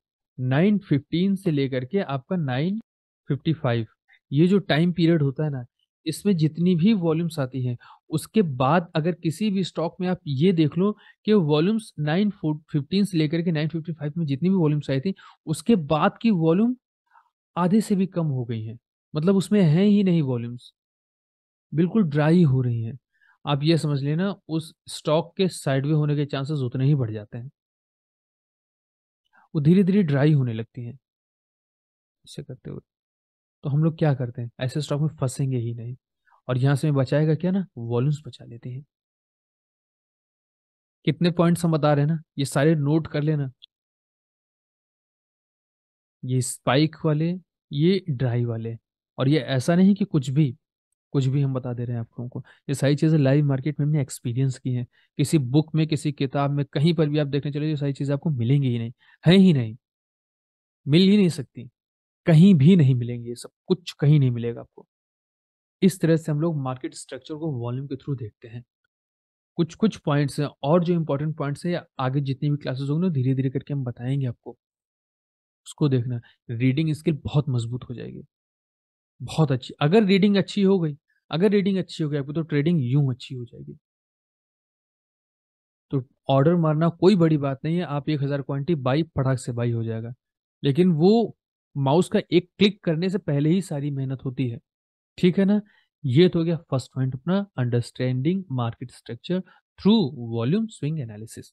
नाइन फिफ्टीन से लेकर के आपका नाइन फिफ्टी फाइव ये जो टाइम पीरियड होता है ना इसमें जितनी भी वॉल्यूम्स आती हैं उसके बाद अगर किसी भी स्टॉक में आप ये देख लो कि वॉल्यूम्स नाइन फिफ्टीन से लेकर के नाइन फिफ्टी फाइव में जितनी भी वॉल्यूम्स आई थी उसके बाद की वॉल्यूम आधे से भी कम हो गई हैं मतलब उसमें हैं ही नहीं वॉल्यूम्स बिल्कुल ड्राई हो रही हैं आप ये समझ लेना उस स्टॉक के साइडवे होने के चांसेस उतने ही बढ़ जाते हैं वो धीरे धीरे ड्राई होने लगती हैं इसे करते हुए तो हम लोग क्या करते हैं ऐसे स्टॉक में फंसेंगे ही नहीं और यहां से बचाएगा क्या ना वॉल्यूम्स बचा लेते हैं कितने पॉइंट्स हम बता रहे हैं ना ये सारे नोट कर लेना ये स्पाइक वाले ये ड्राई वाले और ये ऐसा नहीं कि कुछ भी कुछ भी हम बता दे रहे हैं आप लोगों को ये सारी चीज़ें लाइव मार्केट में हमने एक्सपीरियंस की हैं किसी बुक में किसी किताब में कहीं पर भी आप देखने चले ये सारी चीज़ें आपको मिलेंगी ही नहीं है ही नहीं मिल ही नहीं सकती कहीं भी नहीं मिलेंगी ये सब कुछ कहीं नहीं मिलेगा आपको इस तरह से हम लोग मार्केट स्ट्रक्चर को वॉल्यूम के थ्रू देखते हैं कुछ कुछ पॉइंट्स हैं और जो इंपॉर्टेंट पॉइंट्स हैं आगे जितनी भी क्लासेस होंगे ना धीरे धीरे करके हम बताएंगे आपको उसको देखना रीडिंग स्किल बहुत मजबूत हो जाएगी बहुत अच्छी अगर रीडिंग अच्छी हो गई अगर रीडिंग अच्छी होगी आपकी तो ट्रेडिंग यूं अच्छी हो जाएगी तो ऑर्डर मारना कोई बड़ी बात नहीं है आप एक हज़ार क्वान्टिटी बाई पटाख से बाई हो जाएगा लेकिन वो माउस का एक क्लिक करने से पहले ही सारी मेहनत होती है ठीक है ना ये तो हो गया फर्स्ट पॉइंट अपना understanding market structure through volume swing analysis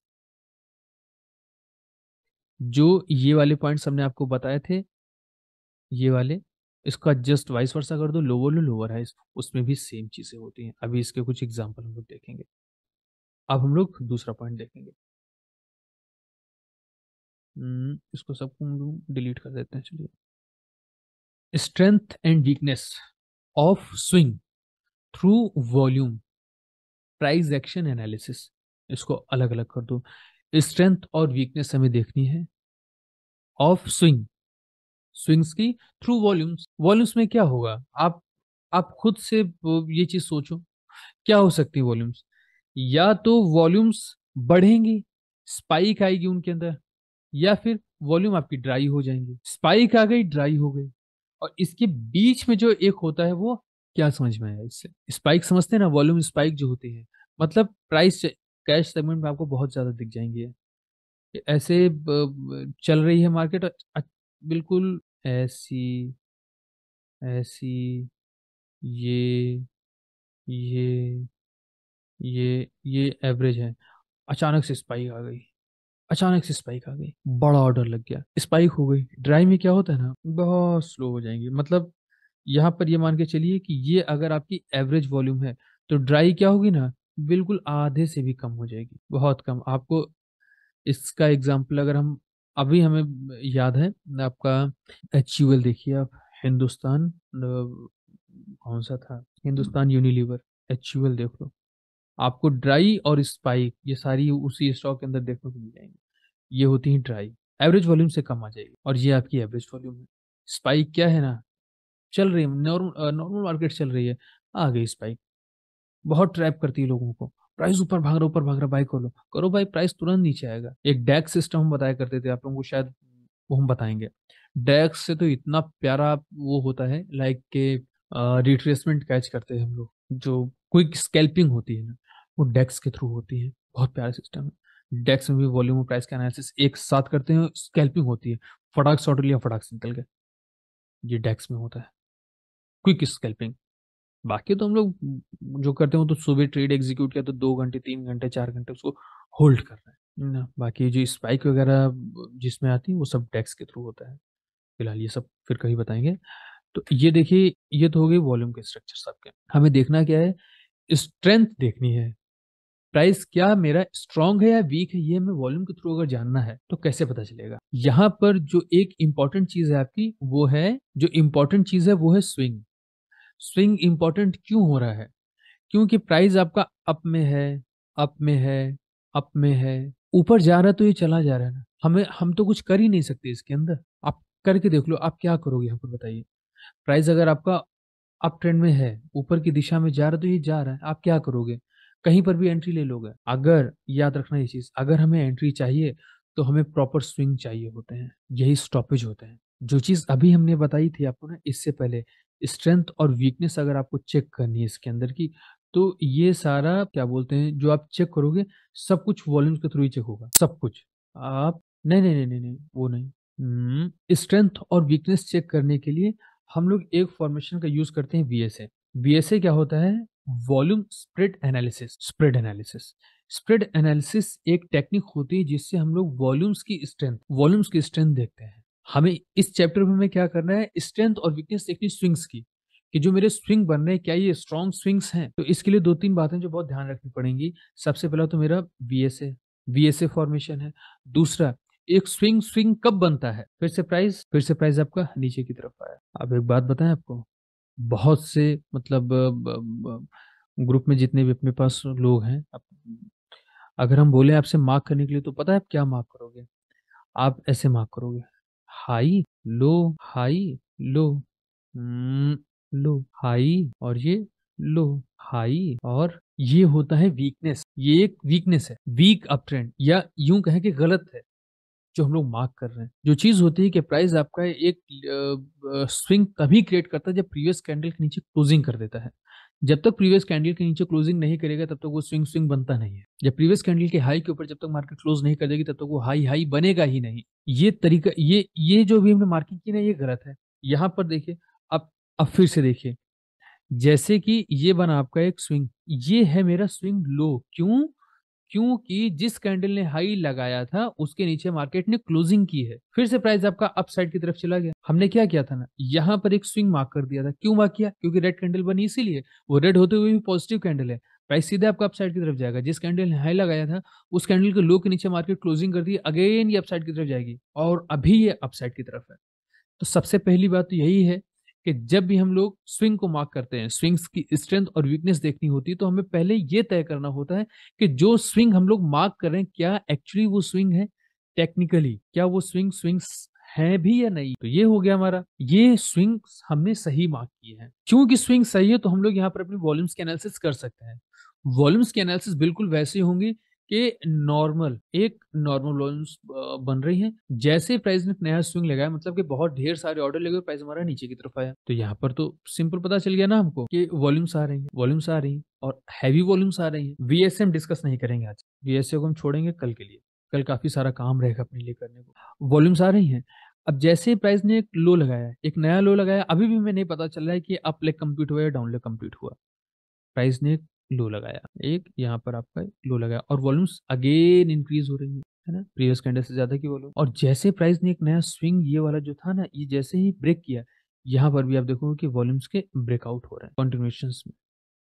जो ये वाले पॉइंट्स हमने आपको बताए थे ये वाले इसका जस्ट वाइस वर्सा कर दो लोअर लो लोअर हाइस उसमें भी सेम चीज़ें होती हैं अभी इसके कुछ एग्जाम्पल हम लोग देखेंगे अब हम लोग दूसरा पॉइंट देखेंगे हम्म, इसको सबको डिलीट कर देते हैं चलिए strength and weakness of swing through volume price action analysis इसको अलग अलग कर दो स्ट्रेंथ और वीकनेस हमें देखनी है ऑफ स्विंग स्विंग्स की थ्रू वॉल्यूम्स वॉल्यूम्स में क्या होगा आप आप खुद से ये चीज सोचो क्या हो सकती है वॉल्यूम्स या तो वॉल्यूम्स बढ़ेंगी स्पाइक आएगी उनके अंदर या फिर वॉल्यूम आपकी ड्राई हो जाएंगी स्पाइक आ गई ड्राई हो गई और इसके बीच में जो एक होता है वो क्या समझ में आया इससे स्पाइक समझते हैं ना वॉल्यूम स्पाइक जो होती है मतलब प्राइस कैश सेगमेंट में आपको बहुत ज़्यादा दिख जाएंगे ऐसे चल रही है मार्केट बिल्कुल ऐसी ऐसी ये ये ये ये एवरेज है अचानक से स्पाइक आ गई अचानक से स्पाइक आ गई बड़ा ऑर्डर लग गया स्पाइक हो गई ड्राई में क्या होता है ना बहुत स्लो हो जाएंगे मतलब यहाँ पर ये मान के चलिए कि ये अगर आपकी एवरेज वॉल्यूम है तो ड्राई क्या होगी ना बिल्कुल आधे से भी कम हो जाएगी बहुत कम आपको इसका एग्जाम्पल अगर हम अभी हमें याद है आपका एच देखिए आप हिंदुस्तान कौन सा था हिंदुस्तान यूनिलीवर एच देख लो आपको ड्राई और स्पाइक ये सारी उसी स्टॉक के अंदर देखने को मिल जाएंगी ये होती है ड्राई एवरेज वॉल्यूम से कम आ जाएगी और ये आपकी एवरेज वॉल्यूम है स्पाइक क्या है ना चल रही है नॉर्मल नॉर्मल मार्केट चल रही है आ गई स्पाइक बहुत ट्रैप करती है लोगों को प्राइस ऊपर भाग रहा ऊपर भाग रहा बाई खोलो करो भाई प्राइस तुरंत नीचे आएगा एक डैक सिस्टम हम बताया करते थे आप लोगों को शायद वो हम बताएंगे डैक से तो इतना प्यारा वो होता है लाइक के रिट्रेसमेंट कैच करते हैं हम लोग जो क्विक स्केल्पिंग होती है ना वो डेक्स के थ्रू होती है बहुत प्यारा सिस्टम है डेक्स में भी वॉल्यूम और प्राइस का एनालिसिस एक साथ करते हैं स्कैल्पिंग होती है फटाक शॉर्ट लिया फटाक से निकल गए ये डेक्स में होता है क्विक स्कैल्पिंग बाकी तो हम लोग जो करते हो तो सुबह ट्रेड एग्जीक्यूट किया तो दो घंटे तीन घंटे चार घंटे उसको होल्ड कर रहे हैं ना बाकी जो स्पाइक वगैरह जिसमें आती है वो सब टैक्स के थ्रू होता है फिलहाल ये सब फिर कहीं बताएंगे तो ये देखिए ये तो हो गई वॉल्यूम के स्ट्रक्चर सबके हमें देखना क्या है स्ट्रेंथ देखनी है प्राइस क्या मेरा स्ट्रांग है या वीक है ये हमें वॉल्यूम के थ्रू अगर जानना है तो कैसे पता चलेगा यहाँ पर जो एक इम्पोर्टेंट चीज है आपकी वो है जो इम्पोर्टेंट चीज है वो है स्विंग स्विंग इम्पोर्टेंट क्यों हो रहा है क्योंकि प्राइस आपका अप में है अप में है अप में है ऊपर जा रहा है तो ये चला जा रहा है ना हमें हम तो कुछ कर ही नहीं सकते इसके अंदर आप करके देख लो आप क्या करोगे पर बताइए प्राइस अगर आपका अप ट्रेंड में है ऊपर की दिशा में जा रहा तो ये जा रहा है आप क्या करोगे कहीं पर भी एंट्री ले लोगे अगर याद रखना ये चीज़ अगर हमें एंट्री चाहिए तो हमें प्रॉपर स्विंग चाहिए होते हैं यही स्टॉपेज होते हैं जो चीज़ अभी हमने बताई थी आपको ना इससे पहले स्ट्रेंथ और वीकनेस अगर आपको चेक करनी है इसके अंदर की तो ये सारा क्या बोलते हैं जो आप चेक करोगे सब कुछ वॉल्यूम के थ्रू ही चेक होगा सब कुछ आप नहीं नहीं नहीं नहीं नहीं वो नहीं हम्म, स्ट्रेंथ और वीकनेस चेक करने के लिए हम लोग एक फॉर्मेशन का यूज करते हैं वीएसए वीएसए क्या होता है volume spread analysis spread analysis spread analysis एक टेक्निक होती है जिससे हम लोग वॉल्यूम्स की स्ट्रेंथ वॉल्यूम्स की स्ट्रेंथ देखते हैं हमें इस चैप्टर में हमें क्या करना है स्ट्रेंथ और वीकनेस देखनी स्विंग्स की कि जो मेरे स्विंग बन रहे हैं क्या ये स्ट्रॉन्ग स्विंग्स हैं तो इसके लिए दो तीन बातें जो बहुत ध्यान रखनी पड़ेंगी सबसे पहला तो मेरा B S A B S A formation है दूसरा एक स्विंग स्विंग कब बनता है फिर से प्राइस फिर से प्राइस आपका नीचे की तरफ आया अब एक बात बताएं आपको बहुत से मतलब ग्रुप में जितने भी अपने पास लोग हैं अगर हम बोले आपसे मार्क करने के लिए तो पता है आप क्या मार्क करोगे आप ऐसे मार्क करोगे high low high low low high और ये लो हाई और ये होता है वीकनेस ये एक वीकनेस है वीक अप ट्रेंड या यूं कहें कि गलत है जो हम लोग मार्क कर रहे हैं जो चीज होती है कि प्राइस आपका एक स्विंग तभी क्रिएट करता है जब प्रीवियस कैंडल के नीचे क्लोजिंग कर देता है जब तक प्रीवियस कैंडल के नीचे क्लोजिंग नहीं करेगा तब तक वो स्विंग स्विंग बनता नहीं है जब प्रीवियस कैंडल के हाई के ऊपर जब तक मार्केट क्लोज नहीं कर देगी तब तक वो हाई हाई बनेगा ही नहीं ये तरीका ये ये जो भी हमने मार्किंग की ना ये गलत है यहाँ पर देखिए अब अब फिर से देखिए जैसे कि ये बना आपका एक स्विंग ये है मेरा स्विंग लो क्यों क्योंकि जिस कैंडल ने हाई लगाया था उसके नीचे मार्केट ने क्लोजिंग की है फिर से प्राइस आपका अपसाइड की तरफ चला गया हमने क्या किया था ना यहाँ पर एक स्विंग मार्क कर दिया था क्यों मार्क किया क्योंकि रेड कैंडल बनी इसीलिए वो रेड होते हुए भी पॉजिटिव कैंडल है प्राइस सीधे आपका अपसाइड की तरफ जाएगा जिस कैंडल ने हाई लगाया था उस कैंडल के लो के नीचे मार्केट क्लोजिंग कर दी अगेन ये अपसाइड की तरफ जाएगी और अभी ये अपसाइड की तरफ है तो सबसे पहली बात तो यही है कि जब भी हम लोग स्विंग को मार्क करते हैं स्विंग्स की स्ट्रेंथ और वीकनेस देखनी होती है तो हमें पहले ये तय करना होता है कि जो स्विंग हम लोग मार्क कर रहे हैं क्या एक्चुअली वो स्विंग है टेक्निकली क्या वो स्विंग स्विंग्स है भी या नहीं तो ये हो गया हमारा ये स्विंग हमने सही मार्क किए हैं क्योंकि स्विंग सही है तो हम लोग यहाँ पर अपनी वॉल्यूम्स की एनालिसिस कर सकते हैं वॉल्यूम्स की एनालिसिस बिल्कुल वैसे होंगी कि नॉर्मल एक नॉर्मल लोन्स बन रही हैं जैसे प्राइस ने नया स्विंग लगाया मतलब कि बहुत ढेर सारे ऑर्डर लगे प्राइस हमारा नीचे की तरफ आया तो यहाँ पर तो सिंपल पता चल गया ना हमको कि वॉल्यूम्स आ रही है वॉल्यूम्स आ रही है और हैवी वॉल्यूम्स आ रही है वीएसए हम डिस्कस नहीं करेंगे आज वी को हम छोड़ेंगे कल के लिए कल काफी सारा काम रहेगा अपने लिए करने को वॉल्यूम्स आ रही हैं अब जैसे प्राइस ने एक लो लगाया एक नया लो लगाया अभी भी हमें नहीं पता चल रहा है कि अप लेग कम्प्लीट हुआ या डाउन लेग कम्प्लीट हुआ प्राइस ने एक लो लगाया एक यहाँ पर आपका लो लगाया और वॉल्यूम्स अगेन इंक्रीज हो रही है है ना प्रीवियस कैंडल से ज्यादा की वॉल्यूम और जैसे प्राइस ने एक नया स्विंग ये वाला जो था ना ये जैसे ही ब्रेक किया यहाँ पर भी आप देखोगे कि वॉल्यूम्स के ब्रेकआउट हो रहे हैं कॉन्टिन्यूशन में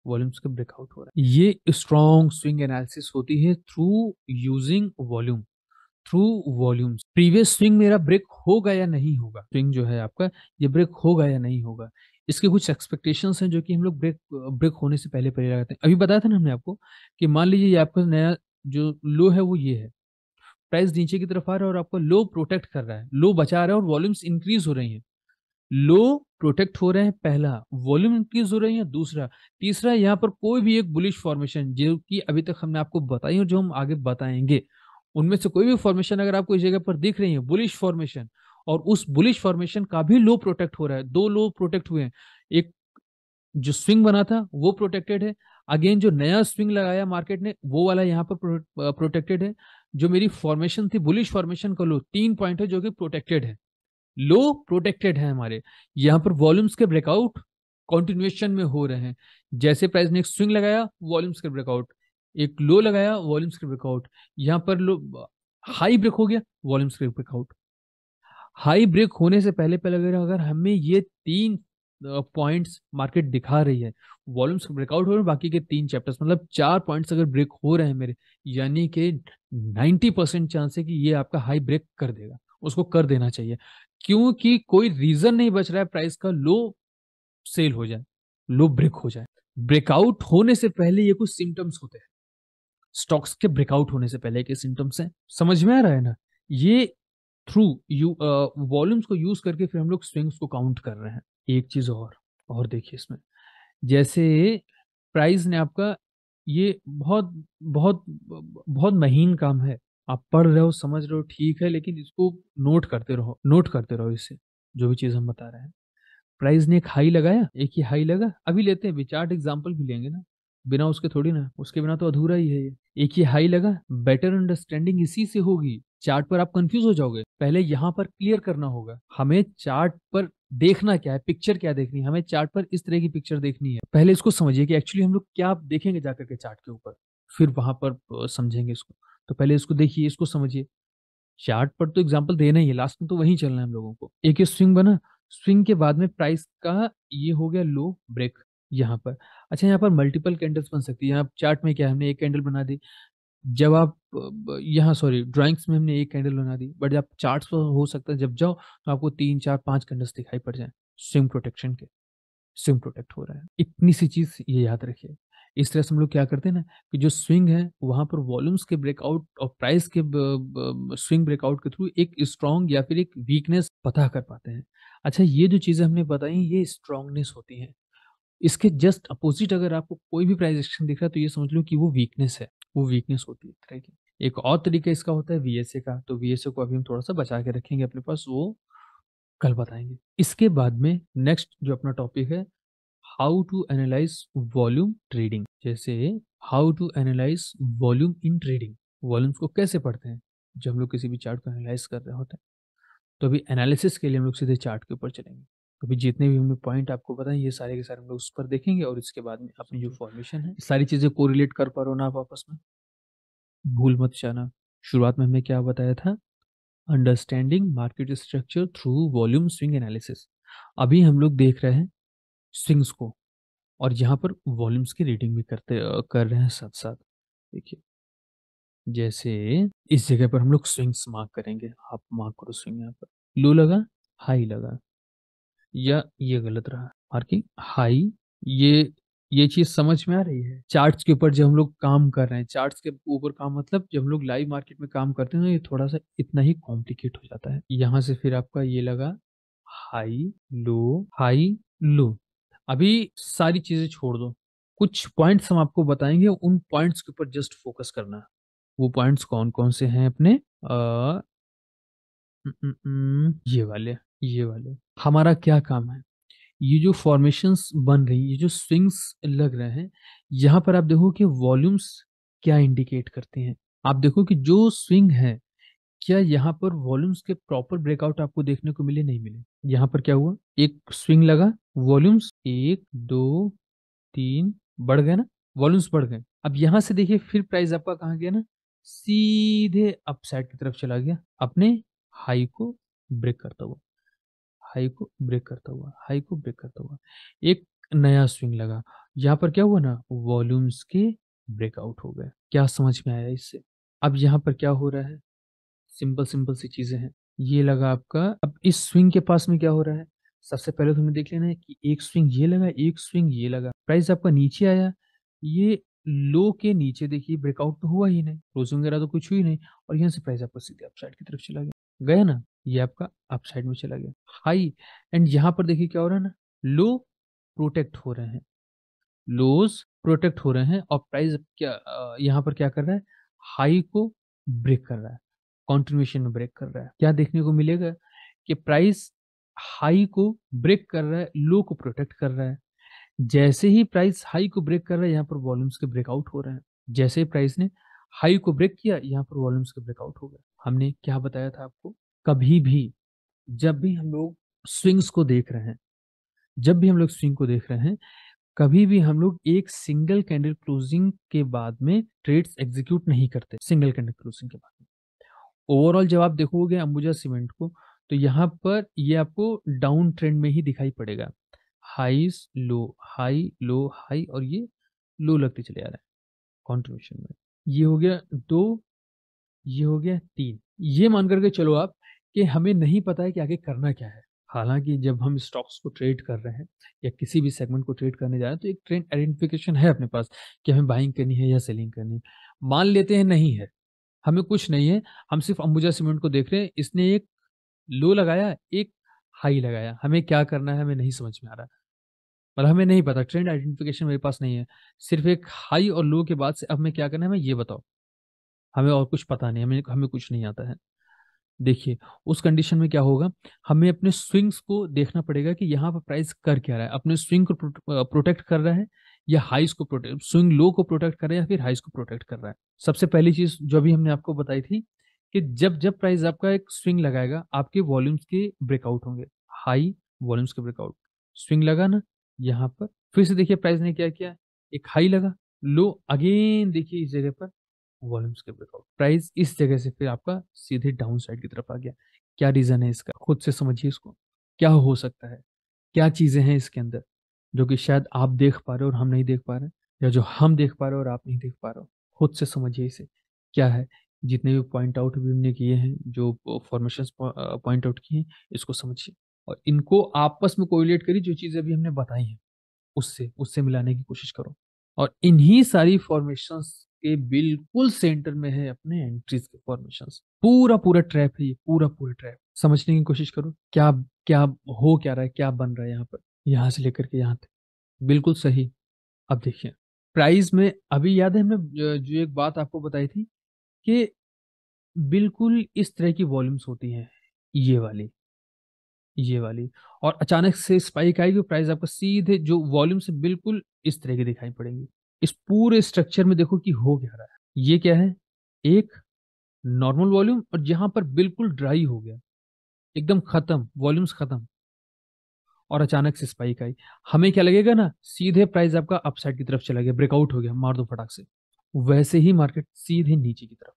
वॉल्यूम्स के ब्रेकआउट हो रहा है ये स्ट्रॉन्ग स्विंग एनालिसिस होती है through using volume through volumes previous swing मेरा ब्रेक होगा या नहीं होगा स्विंग जो है आपका ये ब्रेक होगा या नहीं होगा इसके कुछ एक्सपेक्टेशंस हैं जो कि हम लोग ब्रेक ब्रेक होने से पहले पहले लगाते हैं अभी बताया था ना हमने आपको कि मान लीजिए ये आपका नया जो लो है वो ये है प्राइस नीचे की तरफ आ रहा है और आपका लो प्रोटेक्ट कर रहा है लो बचा रहा है और वॉल्यूम्स इंक्रीज हो रही हैं लो प्रोटेक्ट हो रहे हैं पहला वॉल्यूम इंक्रीज हो रही है दूसरा तीसरा यहाँ पर कोई भी एक बुलिश फॉर्मेशन जो कि अभी तक हमने आपको बताई और जो हम आगे बताएंगे उनमें से कोई भी फॉर्मेशन अगर आपको इस जगह पर दिख रही है बुलिश फॉर्मेशन और उस बुलिश फॉर्मेशन का भी लो प्रोटेक्ट हो रहा है दो लो प्रोटेक्ट हुए हैं एक जो स्विंग बना था वो प्रोटेक्टेड है अगेन जो नया स्विंग लगाया मार्केट ने वो वाला यहाँ पर प्रोटेक्टेड है जो मेरी फॉर्मेशन थी बुलिश फॉर्मेशन का लो तीन पॉइंट है जो कि प्रोटेक्टेड है लो प्रोटेक्टेड है हमारे यहाँ पर वॉल्यूम्स के ब्रेकआउट कॉन्टिन्यूएशन में हो रहे हैं जैसे प्राइस ने एक स्विंग लगाया वॉल्यूम्स के ब्रेकआउट एक लो लगाया वॉल्यूम्स के ब्रेकआउट यहाँ पर लो हाई ब्रेक हो गया वॉल्यूम्स के ब्रेकआउट हाई ब्रेक होने से पहले पहले अगर अगर हमें ये तीन पॉइंट्स मार्केट दिखा रही है वॉल्यूम्स ब्रेकआउट हो रहे हैं बाकी के तीन चैप्टर्स मतलब चार पॉइंट्स अगर ब्रेक हो रहे हैं मेरे यानी कि नाइन्टी परसेंट चांस है कि ये आपका हाई ब्रेक कर देगा उसको कर देना चाहिए क्योंकि कोई रीजन नहीं बच रहा है प्राइस का लो सेल हो जाए लो ब्रेक हो जाए ब्रेकआउट होने से पहले ये कुछ सिम्टम्स होते हैं स्टॉक्स के ब्रेकआउट होने से पहले के सिम्टम्स हैं समझ में आ रहा है ना ये थ्रू यू वॉल्यूम्स को यूज करके फिर हम लोग स्विंग्स को काउंट कर रहे हैं एक चीज और और देखिए इसमें जैसे प्राइस ने आपका ये बहुत बहुत बहुत महीन काम है आप पढ़ रहे हो समझ रहे हो ठीक है लेकिन इसको नोट करते रहो नोट करते रहो इससे जो भी चीज़ हम बता रहे हैं प्राइस ने एक हाई लगाया एक ही हाई लगा अभी लेते हैं विचार्ट एग्जाम्पल भी लेंगे ना बिना उसके थोड़ी ना उसके बिना तो अधूरा ही है ये एक ही हाई लगा बेटर अंडरस्टैंडिंग इसी से होगी चार्ट पर आप कंफ्यूज हो जाओगे पहले यहाँ पर क्लियर करना होगा हमें चार्ट पर देखना क्या है पिक्चर क्या देखनी है हमें चार्ट पर इस तरह की पिक्चर देखनी है पहले इसको समझिए कि एक्चुअली हम लोग क्या देखेंगे जाकर के चार्ट के ऊपर फिर वहां पर समझेंगे इसको तो पहले इसको देखिए इसको समझिए चार्ट पर तो एग्जाम्पल देना ही है लास्ट में तो वही चलना है हम लोगों को एक ये स्विंग बना स्विंग के बाद में प्राइस का ये हो गया लो ब्रेक यहाँ पर अच्छा यहाँ पर मल्टीपल कैंडल्स बन सकती है यहाँ चार्ट में क्या हमने एक कैंडल बना दी जब आप यहाँ सॉरी ड्राइंग्स में हमने एक कैंडल बना दी बट जब चार्ट्स पर हो सकता है जब जाओ तो आपको तीन चार पांच कैंडल्स दिखाई पड़ जाए स्विम प्रोटेक्शन के स्विम प्रोटेक्ट हो रहा है इतनी सी चीज़ ये याद रखिए इस तरह से हम लोग क्या करते हैं ना कि जो स्विंग है वहाँ पर वॉल्यूम्स के ब्रेकआउट और प्राइस के स्विंग ब्रेकआउट के थ्रू एक स्ट्रॉन्ग या फिर एक वीकनेस पता कर पाते हैं अच्छा ये जो चीज़ें हमने बताई ये स्ट्रांगनेस होती हैं इसके जस्ट अपोजिट अगर आपको कोई भी प्राइज एक्शन दिख रहा है तो ये समझ लो कि वो वीकनेस है वो वीकनेस होती है तरह की एक और तरीका इसका होता है वी का तो वी को अभी हम थोड़ा सा बचा के रखेंगे अपने पास वो कल बताएंगे इसके बाद में नेक्स्ट जो अपना टॉपिक है how to analyse volume trading जैसे how to analyse volume in trading volumes को कैसे पढ़ते हैं जब हम लोग किसी भी चार्ट को एनालाइज कर रहे होते हैं तो अभी एनालिसिस के लिए हम लोग सीधे चार्ट के ऊपर चलेंगे अभी जितने भी हमने पॉइंट आपको बताए ये सारे के सारे हम लोग उस पर देखेंगे और इसके बाद में अपनी जो फॉर्मेशन है सारी चीज़ें को रिलेट कर पा रहे हो ना आप आपस में भूल मत जाना शुरुआत में हमने क्या बताया था understanding market structure through volume swing analysis अभी हम लोग देख रहे हैं स्विंग्स को और यहाँ पर वॉल्यूम्स की रीडिंग भी करते कर रहे हैं साथ साथ देखिए जैसे इस जगह पर हम लोग स्विंग्स मार्क करेंगे आप मार्क करो स्विंग यहाँ पर लो लगा हाई लगा या ये गलत रहा मार्किंग हाई ये ये चीज समझ में आ रही है चार्ट्स के ऊपर जब हम लोग काम कर रहे हैं चार्ट्स के ऊपर काम मतलब जब हम लोग लाइव मार्केट में काम करते हैं ना ये थोड़ा सा इतना ही कॉम्प्लिकेट हो जाता है यहाँ से फिर आपका ये लगा हाई लो हाई लो अभी सारी चीजें छोड़ दो कुछ पॉइंट्स हम आपको बताएंगे उन पॉइंट्स के ऊपर जस्ट फोकस करना वो पॉइंट्स कौन कौन से हैं अपने हम्म, ये वाले ये वाले हमारा क्या काम है ये जो फॉर्मेशंस बन रही ये जो स्विंग्स लग रहे हैं यहाँ पर आप देखो कि वॉल्यूम्स क्या इंडिकेट करते हैं आप देखो कि जो स्विंग है क्या यहाँ पर वॉल्यूम्स के प्रॉपर ब्रेकआउट आपको देखने को मिले नहीं मिले यहाँ पर क्या हुआ एक स्विंग लगा वॉल्यूम्स एक दो तीन बढ़ गए ना वॉल्यूम्स बढ़ गए अब यहाँ से देखिए फिर प्राइस आपका कहाँ गया ना सीधे अपसाइड की तरफ चला गया अपने हाई को ब्रेक करता हुआ हाई को ब्रेक करता हुआ हाई को ब्रेक करता हुआ एक नया स्विंग लगा यहाँ पर क्या हुआ ना वॉल्यूम्स के ब्रेकआउट हो गए क्या समझ में आया इससे अब यहाँ पर क्या हो रहा है सिंपल सिंपल सी चीज़ें हैं ये लगा आपका अब इस स्विंग के पास में क्या हो रहा है सबसे पहले तो हमें देख लेना है कि एक स्विंग ये लगा एक स्विंग ये लगा प्राइस आपका नीचे आया ये लो के नीचे देखिए ब्रेकआउट तो हुआ ही नहीं क्लोजिंग वगैरह तो कुछ हुई नहीं और यहाँ से प्राइस आपका सीधे अपसाइड की तरफ चला गया गया ना ये आपका अप साइड में चला गया हाई एंड यहाँ पर देखिए क्या हो रहा है ना लो प्रोटेक्ट हो रहे हैं लोज प्रोटेक्ट हो रहे हैं और प्राइस क्या यहाँ पर क्या कर रहा है हाई को ब्रेक कर रहा है कॉन्टिन्यूशन में ब्रेक कर रहा है क्या देखने को मिलेगा कि प्राइस हाई को ब्रेक कर रहा है लो को प्रोटेक्ट कर रहा है जैसे ही प्राइस हाई को ब्रेक कर रहा है यहाँ पर वॉल्यूम्स के ब्रेकआउट हो रहे हैं जैसे ही प्राइस ने हाई को ब्रेक किया यहाँ पर वॉल्यूम्स के ब्रेकआउट हो गए हमने क्या बताया था आपको कभी भी जब भी हम लोग स्विंग्स को देख रहे हैं जब भी हम लोग स्विंग को देख रहे हैं कभी भी हम लोग एक सिंगल कैंडल क्लोजिंग के बाद में ट्रेड्स एग्जीक्यूट नहीं करते सिंगल कैंडल क्लोजिंग के बाद में ओवरऑल जब आप देखोगे अंबुजा सीमेंट को तो यहाँ पर ये आपको डाउन ट्रेंड में ही दिखाई पड़ेगा हाईस लो हाई लो हाई और ये लो लगते चले आ रहा है कॉन्ट्रीब्यूशन में ये हो गया दो ये हो गया तीन ये मान करके चलो आप कि हमें नहीं पता है कि आगे करना क्या है हालांकि जब हम स्टॉक्स को ट्रेड कर रहे हैं या किसी भी सेगमेंट को ट्रेड करने जा रहे हैं तो एक ट्रेंड आइडेंटिफिकेशन है अपने पास कि हमें बाइंग करनी है या सेलिंग करनी है मान लेते हैं नहीं है हमें कुछ नहीं है हम सिर्फ अंबुजा सीमेंट को देख रहे हैं इसने एक लो लगाया एक हाई लगाया हमें क्या करना है हमें नहीं समझ में आ रहा मतलब हमें नहीं पता ट्रेंड आइडेंटिफिकेशन मेरे पास नहीं है सिर्फ एक हाई और लो के बाद से अब हमें क्या करना है हमें ये बताओ हमें और कुछ पता नहीं हमें हमें कुछ नहीं आता है देखिए उस कंडीशन में क्या होगा हमें अपने स्विंग्स को देखना पड़ेगा कि यहाँ पर प्राइस कर क्या रहा है अपने स्विंग को प्रोटेक्ट कर रहा है या हाइस को प्रोटेक्ट स्विंग लो को प्रोटेक्ट कर रहा है या फिर हाइस को प्रोटेक्ट कर रहा है सबसे पहली चीज जो भी हमने आपको बताई थी कि जब जब प्राइस आपका एक स्विंग लगाएगा आपके वॉल्यूम्स के ब्रेकआउट होंगे हाई वॉल्यूम्स के ब्रेकआउट स्विंग लगा ना यहाँ पर फिर से देखिए प्राइस ने क्या किया एक हाई लगा लो अगेन देखिए इस जगह पर वॉल्यूम्स के ब्रेकआउट प्राइस इस जगह से फिर आपका सीधे डाउन साइड की तरफ आ गया क्या रीज़न है इसका खुद से समझिए इसको क्या हो सकता है क्या चीज़ें हैं इसके अंदर जो कि शायद आप देख पा रहे हो और हम नहीं देख पा रहे या जो हम देख पा रहे हो और आप नहीं देख पा रहे हो खुद से समझिए इसे क्या है जितने भी पॉइंट आउट भी हमने किए हैं जो फॉर्मेशन पॉइंट आउट किए हैं इसको समझिए और इनको आपस में कोरिलेट करिए जो चीज़ें अभी हमने बताई हैं उससे उससे मिलाने की कोशिश करो और इन्हीं सारी फॉर्मेशंस के बिल्कुल सेंटर में है अपने एंट्रीज के फॉर्मेशन पूरा पूरा ट्रैप है ये पूरा पूरा ट्रैप समझने की कोशिश करो क्या क्या हो क्या रहा है क्या बन रहा है यहाँ पर यहाँ से लेकर के यहाँ तक बिल्कुल सही अब देखिए प्राइस में अभी याद है हमने जो एक बात आपको बताई थी कि बिल्कुल इस तरह की वॉल्यूम्स होती हैं ये वाली ये वाली और अचानक से स्पाइक आएगी प्राइस आपको सीधे जो वॉल्यूम से बिल्कुल इस तरह की दिखाई पड़ेंगी इस पूरे स्ट्रक्चर में देखो कि हो क्या रहा है ये क्या है एक नॉर्मल वॉल्यूम और जहां पर बिल्कुल ड्राई हो गया एकदम खत्म वॉल्यूम्स खत्म और अचानक से स्पाइक आई हमें क्या लगेगा ना सीधे प्राइस आपका अपसाइड की तरफ चला गया ब्रेकआउट हो गया मार दो फटाक से वैसे ही मार्केट सीधे नीचे की तरफ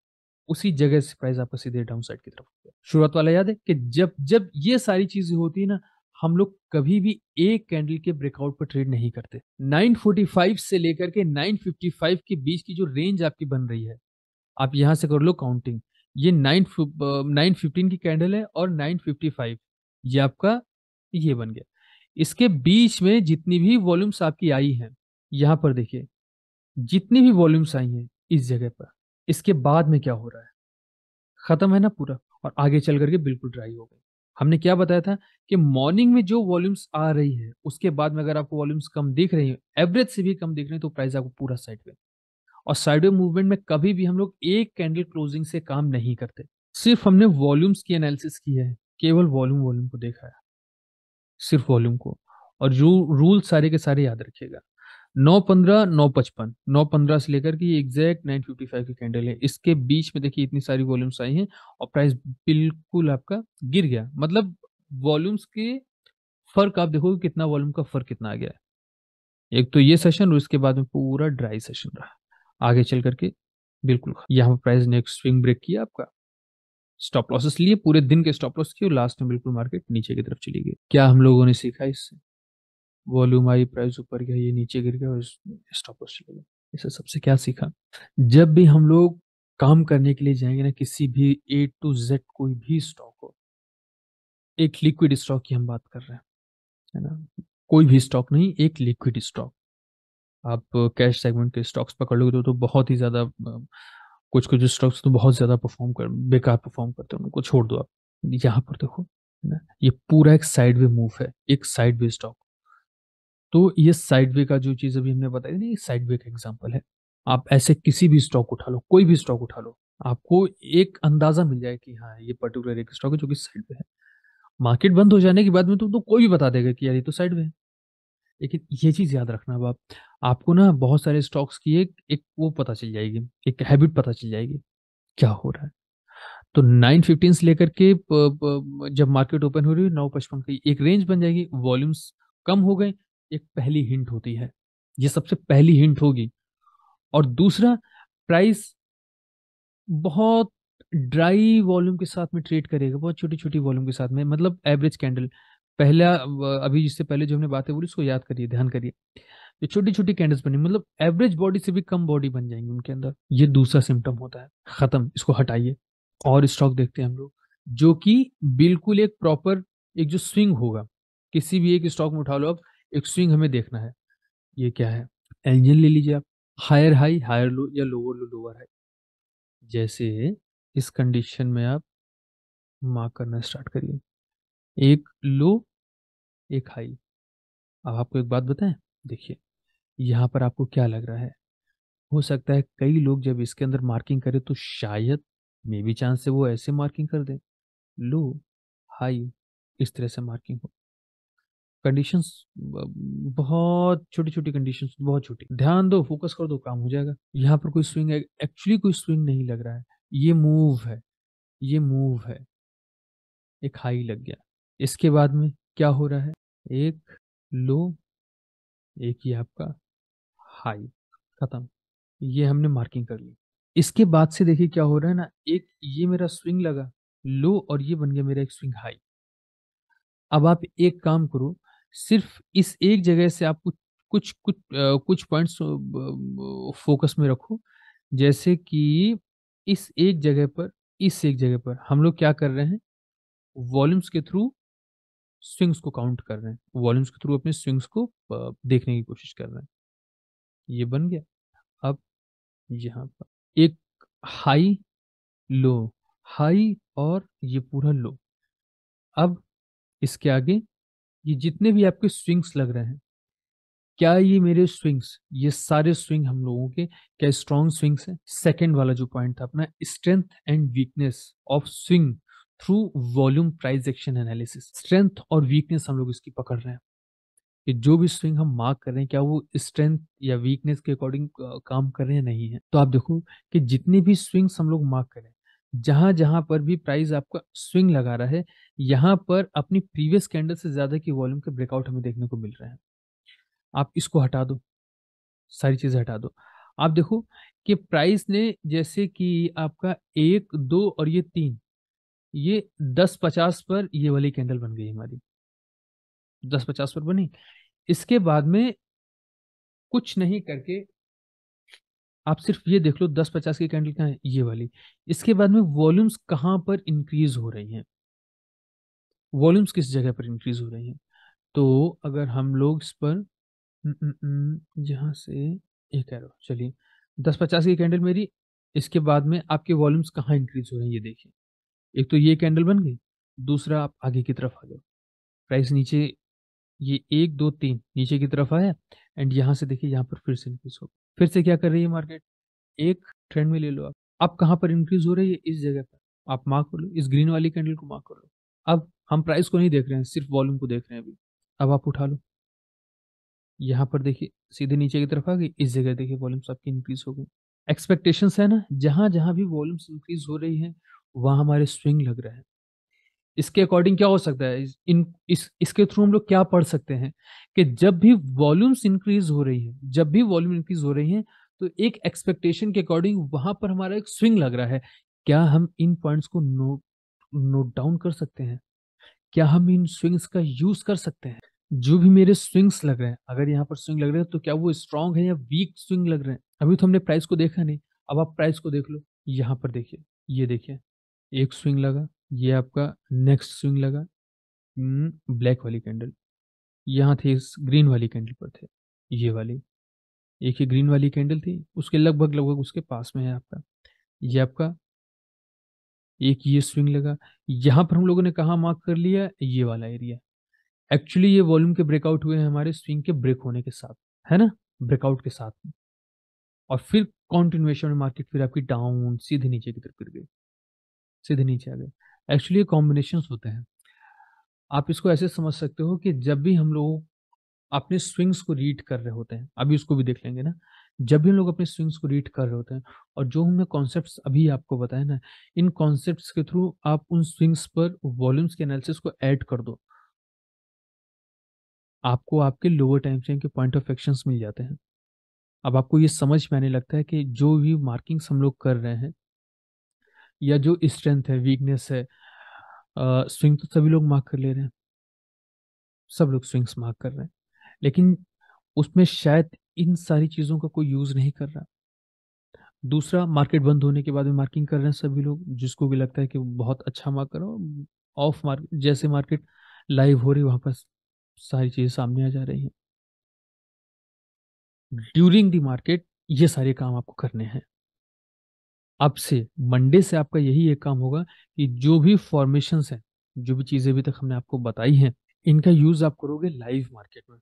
उसी जगह से प्राइस आपका सीधे डाउन साइड की तरफ शुरुआत वाला याद है कि जब जब ये सारी चीजें होती है ना हम लोग कभी भी एक कैंडल के ब्रेकआउट पर ट्रेड नहीं करते 945 से लेकर के 955 के बीच की जो रेंज आपकी बन रही है आप यहां से कर लो काउंटिंग ये नाइन नाइन फिफ्टीन की कैंडल है और नाइन फिफ्टी फाइव ये आपका ये बन गया इसके बीच में जितनी भी वॉल्यूम्स आपकी आई हैं यहां पर देखिए जितनी भी वॉल्यूम्स आई हैं इस जगह पर इसके बाद में क्या हो रहा है ख़त्म है ना पूरा और आगे चल करके बिल्कुल ड्राई हो गई हमने क्या बताया था कि मॉर्निंग में जो वॉल्यूम्स आ रही है उसके बाद में अगर आपको वॉल्यूम्स कम दिख रही है एवरेज से भी कम दिख रही है तो प्राइस आपको पूरा साइड पे और साइडवे मूवमेंट में कभी भी हम लोग एक कैंडल क्लोजिंग से काम नहीं करते सिर्फ हमने वॉल्यूम्स की एनालिसिस की है केवल वॉल्यूम वॉल्यूम को देखा है सिर्फ वॉल्यूम को और जो रूल सारे के सारे याद रखिएगा नौ पंद्रह नौ पचपन नौ पंद्रह से लेकर के एग्जैक्ट नाइन फिफ्टी फाइव की कैंडल है इसके बीच में देखिए इतनी सारी वॉल्यूम्स आई हैं और प्राइस बिल्कुल आपका गिर गया मतलब वॉल्यूम्स के फर्क आप देखोगे कितना वॉल्यूम का फर्क कितना आ गया है एक तो ये सेशन और इसके बाद में पूरा ड्राई सेशन रहा आगे चल करके बिल्कुल यहाँ पर प्राइस ने स्विंग ब्रेक किया आपका स्टॉप लॉसेस लिए पूरे दिन के स्टॉप लॉस किए लास्ट में बिल्कुल मार्केट नीचे की तरफ चली गई क्या हम लोगों ने सीखा इससे वॉल्यूम आई प्राइस ऊपर गया ये नीचे गिर गया और स्टॉप लॉस चले गए इससे सबसे क्या सीखा जब भी हम लोग काम करने के लिए जाएंगे ना किसी भी ए टू जेड कोई भी स्टॉक हो एक लिक्विड स्टॉक की हम बात कर रहे हैं है ना कोई भी स्टॉक नहीं एक लिक्विड स्टॉक आप कैश सेगमेंट के स्टॉक्स पकड़ लोगे तो, तो बहुत ही ज़्यादा कुछ कुछ स्टॉक्स तो बहुत ज़्यादा परफॉर्म कर बेकार परफॉर्म करते हैं उनको छोड़ दो आप यहाँ पर देखो है ना ये पूरा एक साइड वे मूव है एक साइड वे स्टॉक तो ये साइड वे का जो चीज़ अभी हमने बताई ना ये साइड वे का एग्जाम्पल है आप ऐसे किसी भी स्टॉक उठा लो कोई भी स्टॉक उठा लो आपको एक अंदाज़ा मिल जाए कि हाँ ये पर्टिकुलर एक स्टॉक है जो कि साइड वे है मार्केट बंद हो जाने के बाद में तुम तो कोई भी बता देगा कि यार ये तो साइड वे है लेकिन ये चीज़ याद रखना अब आप आपको ना बहुत सारे स्टॉक्स की एक एक वो पता चल जाएगी एक हैबिट पता चल जाएगी क्या हो रहा है तो नाइन फिफ्टीन से लेकर के जब मार्केट ओपन हो रही है नौ पचपन की एक रेंज बन जाएगी वॉल्यूम्स कम हो गए एक पहली हिंट होती है ये सबसे पहली हिंट होगी और दूसरा प्राइस बहुत ड्राई वॉल्यूम के साथ में ट्रेड करेगा बहुत छोटी छोटी वॉल्यूम के साथ में मतलब एवरेज कैंडल पहला अभी जिससे पहले जो हमने बातें बोली उसको याद करिए ध्यान करिए जो छोटी छोटी कैंडल्स बनी मतलब एवरेज बॉडी से भी कम बॉडी बन जाएंगी उनके अंदर ये दूसरा सिम्टम होता है खत्म इसको हटाइए और स्टॉक देखते हैं हम लोग जो कि बिल्कुल एक प्रॉपर एक जो स्विंग होगा किसी भी एक स्टॉक में उठा लो अब एक स्विंग हमें देखना है ये क्या है एंजल ले लीजिए आप हायर हाई हायर लो या लोअर लो लोअर हाई जैसे इस कंडीशन में आप मार्क करना स्टार्ट करिए एक लो एक हाई अब आपको एक बात बताएं देखिए यहाँ पर आपको क्या लग रहा है हो सकता है कई लोग जब इसके अंदर मार्किंग करें तो शायद मे भी चांस से वो ऐसे मार्किंग कर दें लो हाई इस तरह से मार्किंग हो कंडीशंस बहुत छोटी छोटी कंडीशंस बहुत छोटी ध्यान दो फोकस कर दो काम हो जाएगा यहाँ पर कोई स्विंग है एक्चुअली कोई स्विंग नहीं लग रहा है ये मूव है ये मूव है एक हाई लग गया इसके बाद में क्या हो रहा है एक लो एक ही आपका हाई खत्म ये हमने मार्किंग कर ली इसके बाद से देखिए क्या हो रहा है ना एक ये मेरा स्विंग लगा लो और ये बन गया मेरा एक स्विंग हाई अब आप एक काम करो सिर्फ इस एक जगह से आप कुछ कुछ कुछ कुछ पॉइंट्स फोकस में रखो जैसे कि इस एक जगह पर इस एक जगह पर हम लोग क्या कर रहे हैं वॉल्यूम्स के थ्रू स्विंग्स को काउंट कर रहे हैं वॉल्यूम्स के थ्रू अपने स्विंग्स को देखने की कोशिश कर रहे हैं ये बन गया अब यहाँ पर एक हाई लो हाई और ये पूरा लो अब इसके आगे ये जितने भी आपके स्विंग्स लग रहे हैं क्या ये मेरे स्विंग्स ये सारे स्विंग हम लोगों के क्या स्ट्रॉन्ग स्विंग्स हैं सेकंड वाला जो पॉइंट था अपना strength and weakness of swing through volume price action analysis strength और वीकनेस हम लोग इसकी पकड़ रहे हैं कि जो भी स्विंग हम मार्क कर रहे हैं क्या वो स्ट्रेंथ या वीकनेस के अकॉर्डिंग काम कर रहे हैं नहीं है तो आप देखो कि जितने भी स्विंग्स हम लोग मार्क करें जहां जहां पर भी प्राइस आपका स्विंग लगा रहा है, यहां पर अपनी प्रीवियस कैंडल से ज़्यादा की वॉल्यूम के ब्रेकआउट हमें देखने को मिल रहा है। आप इसको हटा दो, सारी चीज़ें हटा दो। आप देखो कि प्राइस ने जैसे कि आपका एक दो और ये तीन ये दस पचास पर ये वाली कैंडल बन गई हमारी। दस पचास पर बनी। इसके बाद में कुछ नहीं करके आप सिर्फ ये देख लो दस पचास की कैंडल कहाँ है ये वाली इसके बाद में वॉल्यूम्स कहाँ पर इंक्रीज हो रही हैं वॉल्यूम्स किस जगह पर इंक्रीज हो रही हैं तो अगर हम लोग इस पर हम्म, हम्म, हम्म, यहाँ से एक एरो चलिए दस पचास की कैंडल मेरी इसके बाद में आपके वॉल्यूम्स कहाँ इंक्रीज हो रहे हैं ये देखिए एक तो ये कैंडल बन गई दूसरा आप आगे की तरफ आ जाओ प्राइस नीचे ये एक दो तीन नीचे की तरफ आया एंड यहाँ से देखिए यहाँ पर फिर से इंक्रीज होगा फिर से क्या कर रही है मार्केट एक ट्रेंड में ले लो आप अब कहाँ पर इंक्रीज हो रही है इस जगह पर आप मार्क कर लो इस ग्रीन वाली कैंडल को मार्क कर लो अब हम प्राइस को नहीं देख रहे हैं सिर्फ वॉल्यूम को देख रहे हैं अभी अब आप उठा लो यहाँ पर देखिए सीधे नीचे की तरफ आ गई इस जगह देखिए वॉल्यूम्स आपकी इंक्रीज हो गई एक्सपेक्टेशंस है ना जहाँ जहाँ भी वॉल्यूम्स इंक्रीज हो रही हैं वहाँ हमारे स्विंग लग रहे हैं इसके अकॉर्डिंग क्या हो सकता है इन इस इसके थ्रू हम लोग क्या पढ़ सकते हैं कि जब भी वॉल्यूम्स इंक्रीज हो रही है जब भी वॉल्यूम इंक्रीज हो रही है तो एक एक्सपेक्टेशन के अकॉर्डिंग वहां पर हमारा एक स्विंग लग रहा है क्या हम इन पॉइंट्स को नोट नोट डाउन कर सकते हैं क्या हम इन स्विंग्स का यूज कर सकते हैं जो भी मेरे स्विंग्स लग रहे हैं अगर यहाँ पर स्विंग लग रहे हैं तो क्या वो स्ट्रांग है या वीक स्विंग लग रहे हैं अभी तो हमने प्राइस को देखा नहीं अब आप प्राइस को देख लो यहाँ पर देखिए ये देखिए एक स्विंग लगा ये आपका नेक्स्ट स्विंग लगा ब्लैक हम्म, वाली कैंडल यहाँ थे इस ग्रीन वाली कैंडल पर थे ये वाली एक ही ग्रीन वाली कैंडल थी उसके लगभग लगभग उसके पास में है आपका ये आपका एक ये स्विंग लगा यहाँ पर हम लोगों ने कहा मार्क कर लिया ये वाला एरिया एक्चुअली ये वॉल्यूम के ब्रेकआउट हुए हैं हमारे स्विंग के ब्रेक होने के साथ है ना ब्रेकआउट के साथ में और फिर कॉन्टिन्यूएशन में मार्केट फिर आपकी डाउन सीधे नीचे की तरफ गिर गई सीधे नीचे आ गए एक्चुअली कॉम्बिनेशन होते हैं आप इसको ऐसे समझ सकते हो कि जब भी हम लोग अपने स्विंग्स को रीड कर रहे होते हैं अभी उसको भी देख लेंगे ना जब भी हम लोग अपने स्विंग्स को रीड कर रहे होते हैं और जो हमने कॉन्सेप्ट्स अभी आपको बताए ना इन कॉन्सेप्ट्स के थ्रू आप उन स्विंग्स पर वॉल्यूम्स के एनालिसिस को ऐड कर दो आपको आपके लोअर टाइम फ्रेम के पॉइंट ऑफ एक्शन मिल जाते हैं अब आपको ये समझ में आने लगता है कि जो भी मार्किंग्स हम लोग कर रहे हैं या जो स्ट्रेंथ है वीकनेस है स्विंग तो सभी लोग मार्क कर ले रहे हैं सब लोग स्विंग्स मार्क कर रहे हैं लेकिन उसमें शायद इन सारी चीज़ों का कोई यूज़ नहीं कर रहा दूसरा मार्केट बंद होने के बाद में मार्किंग कर रहे हैं सभी लोग जिसको भी लगता है कि बहुत अच्छा मार्क करो ऑफ मार्केट जैसे मार्केट लाइव हो रही वहां पर सारी चीज़ें सामने आ जा रही हैं ड्यूरिंग दी मार्केट ये सारे काम आपको करने हैं अब से मंडे से आपका यही एक काम होगा कि जो भी फॉर्मेशन है जो भी चीज़ें अभी तक हमने आपको बताई हैं इनका यूज आप करोगे लाइव मार्केट में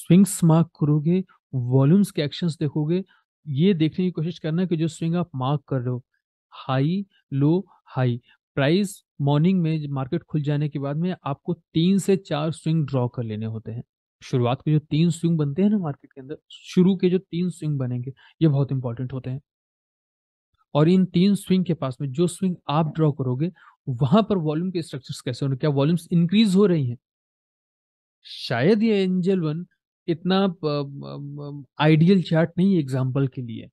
स्विंग्स मार्क करोगे वॉल्यूम्स के एक्शन देखोगे ये देखने की कोशिश करना कि जो स्विंग आप मार्क कर रहे हो high low high price morning में मार्केट खुल जाने के बाद में आपको तीन से चार स्विंग ड्रॉ कर लेने होते हैं शुरुआत के जो तीन स्विंग बनते हैं ना मार्केट के अंदर शुरू के जो तीन स्विंग बनेंगे ये बहुत इंपॉर्टेंट होते हैं और इन तीन स्विंग के पास में जो स्विंग आप ड्रॉ करोगे वहां पर वॉल्यूम के स्ट्रक्चर्स कैसे होंगे क्या वॉल्यूम्स इंक्रीज हो रही हैं शायद ये एंजल वन इतना आइडियल चार्ट नहीं है एग्जाम्पल के लिए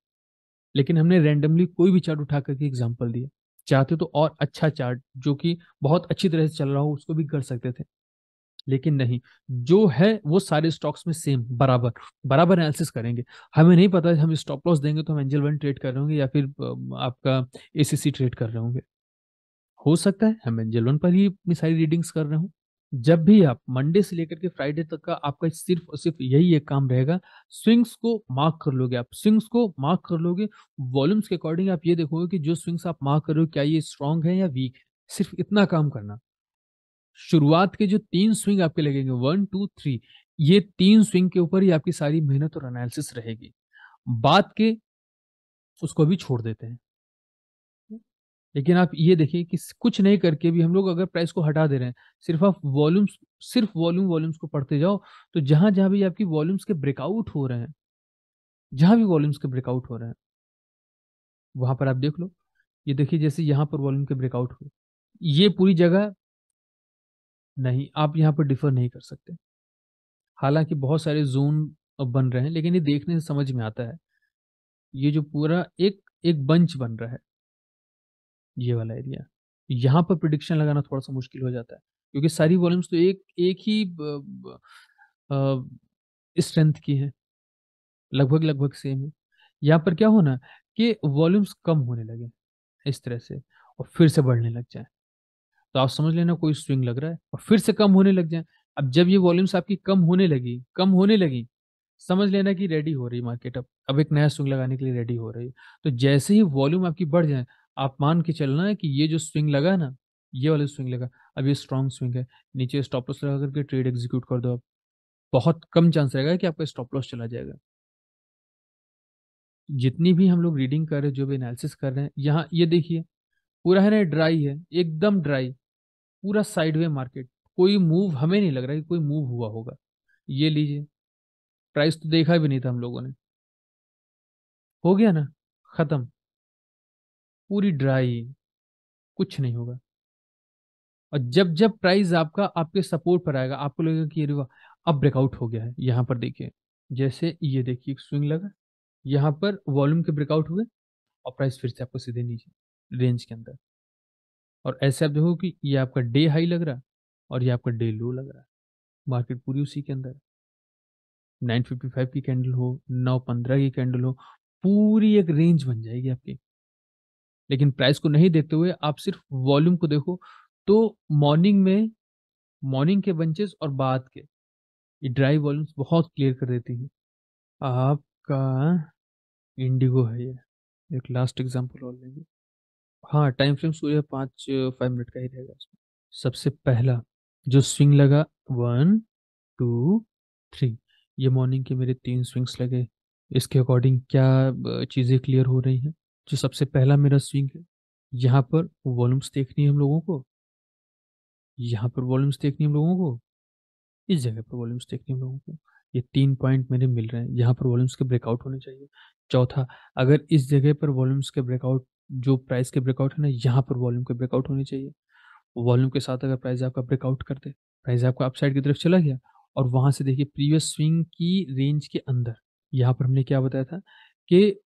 लेकिन हमने रेंडमली कोई भी चार्ट उठा करके एग्जाम्पल दिया चाहते तो और अच्छा चार्ट जो कि बहुत अच्छी तरह से चल रहा हो उसको भी कर सकते थे लेकिन नहीं जो है वो सारे स्टॉक्स में सेम बराबर बराबर एनालिसिस करेंगे हमें नहीं पता हम स्टॉप लॉस देंगे तो हम एंजल वन ट्रेड कर रहे होंगे या फिर आपका एसीसी ट्रेड कर रहे होंगे हो सकता है हम एंजल वन पर ही अपनी सारी रीडिंग्स कर रहे हूँ जब भी आप मंडे से लेकर के फ्राइडे तक का आपका सिर्फ और सिर्फ यही एक काम रहेगा स्विंग्स को मार्क कर लोगे आप स्विंग्स को मार्क कर लोगे वॉल्यूम्स के अकॉर्डिंग आप ये देखोगे कि जो स्विंग्स आप मार्क हो क्या ये स्ट्रांग है या वीक है सिर्फ इतना काम करना शुरुआत के जो तीन स्विंग आपके लगेंगे वन टू थ्री ये तीन स्विंग के ऊपर ही आपकी सारी मेहनत और एनालिसिस रहेगी बात के उसको भी छोड़ देते हैं लेकिन आप ये देखिए कि कुछ नहीं करके भी हम लोग अगर प्राइस को हटा दे रहे हैं सिर्फ आप वॉल्यूम्स सिर्फ वॉल्यूम वॉल्यूम्स को पढ़ते जाओ तो जहां जहां भी आपकी वॉल्यूम्स के ब्रेकआउट हो रहे हैं जहां भी वॉल्यूम्स के ब्रेकआउट हो रहे हैं वहां पर आप देख लो ये देखिए जैसे यहां पर वॉल्यूम के ब्रेकआउट हुए ये पूरी जगह नहीं आप यहाँ पर डिफर नहीं कर सकते हालांकि बहुत सारे जोन बन रहे हैं लेकिन ये देखने से समझ में आता है ये जो पूरा एक एक बंच बन रहा है ये वाला एरिया यहाँ पर प्रिडिक्शन लगाना थोड़ा सा मुश्किल हो जाता है क्योंकि सारी वॉल्यूम्स तो एक एक ही स्ट्रेंथ की है लगभग लगभग सेम है यहाँ पर क्या होना कि वॉल्यूम्स कम होने लगे इस तरह से और फिर से बढ़ने लग जाए तो आप समझ लेना कोई स्विंग लग रहा है और फिर से कम होने लग जाए अब जब ये वॉल्यूम्स आपकी कम होने लगी कम होने लगी समझ लेना कि रेडी हो रही मार्केट अब अब एक नया स्विंग लगाने के लिए रेडी हो रही है तो जैसे ही वॉल्यूम आपकी बढ़ जाए आप मान के चलना है कि ये जो स्विंग लगा ना ये वाला स्विंग लगा अब ये स्ट्रॉन्ग स्विंग है नीचे स्टॉप लॉस लगा करके ट्रेड एग्जीक्यूट कर दो आप बहुत कम चांस रहेगा कि आपका स्टॉप लॉस चला जाएगा जितनी भी हम लोग रीडिंग कर रहे हैं जो भी एनालिसिस कर रहे हैं यहाँ ये देखिए पूरा है ना ड्राई है एकदम ड्राई पूरा साइडवे मार्केट कोई मूव हमें नहीं लग रहा कि कोई मूव हुआ होगा ये लीजिए प्राइस तो देखा भी नहीं था हम लोगों ने हो गया ना ख़त्म पूरी ड्राई कुछ नहीं होगा और जब जब प्राइस आपका आपके सपोर्ट पर आएगा आपको लगेगा कि अरे वाह अब ब्रेकआउट हो गया है यहां पर देखिए जैसे ये देखिए स्विंग लगा यहां पर वॉल्यूम के ब्रेकआउट हुए और प्राइस फिर से आपको सीधे नीचे रेंज के अंदर और ऐसे आप देखो कि ये आपका डे हाई लग रहा और ये आपका डे लो लग रहा है मार्केट पूरी उसी के अंदर नाइन फिफ्टी फाइव की कैंडल हो नौ पंद्रह की कैंडल हो पूरी एक रेंज बन जाएगी आपकी लेकिन प्राइस को नहीं देखते हुए आप सिर्फ वॉल्यूम को देखो तो मॉर्निंग में मॉर्निंग के बंचेस और बाद के ये ड्राई वॉल्यूम्स बहुत क्लियर कर देती है आपका इंडिगो है ये एक लास्ट एग्जांपल और लेंगे हाँ टाइम फ्रेम सूर्य पाँच फाइव मिनट का ही रहेगा सबसे पहला जो स्विंग लगा वन टू थ्री ये मॉर्निंग के मेरे तीन स्विंग्स लगे इसके अकॉर्डिंग क्या चीज़ें क्लियर हो रही हैं जो सबसे पहला मेरा स्विंग है यहाँ पर वॉल्यूम्स देखनी है हम लोगों को यहाँ पर वॉल्यूम्स देखनी हम लोगों को इस जगह पर वॉल्यूम्स देखनी हम लोगों को ये तीन पॉइंट मेरे मिल रहे हैं यहाँ पर वॉल्यूम्स के ब्रेकआउट होने चाहिए चौथा अगर इस जगह पर वॉल्यूम्स के ब्रेकआउट जो प्राइस के ब्रेकआउट है ना यहाँ पर वॉल्यूम के ब्रेकआउट होने चाहिए वॉल्यूम के साथ अगर प्राइस आपका ब्रेकआउट कर दे प्राइस आपका अपसाइड की तरफ चला गया और वहाँ से देखिए प्रीवियस स्विंग की रेंज के अंदर यहाँ पर हमने क्या बताया था कि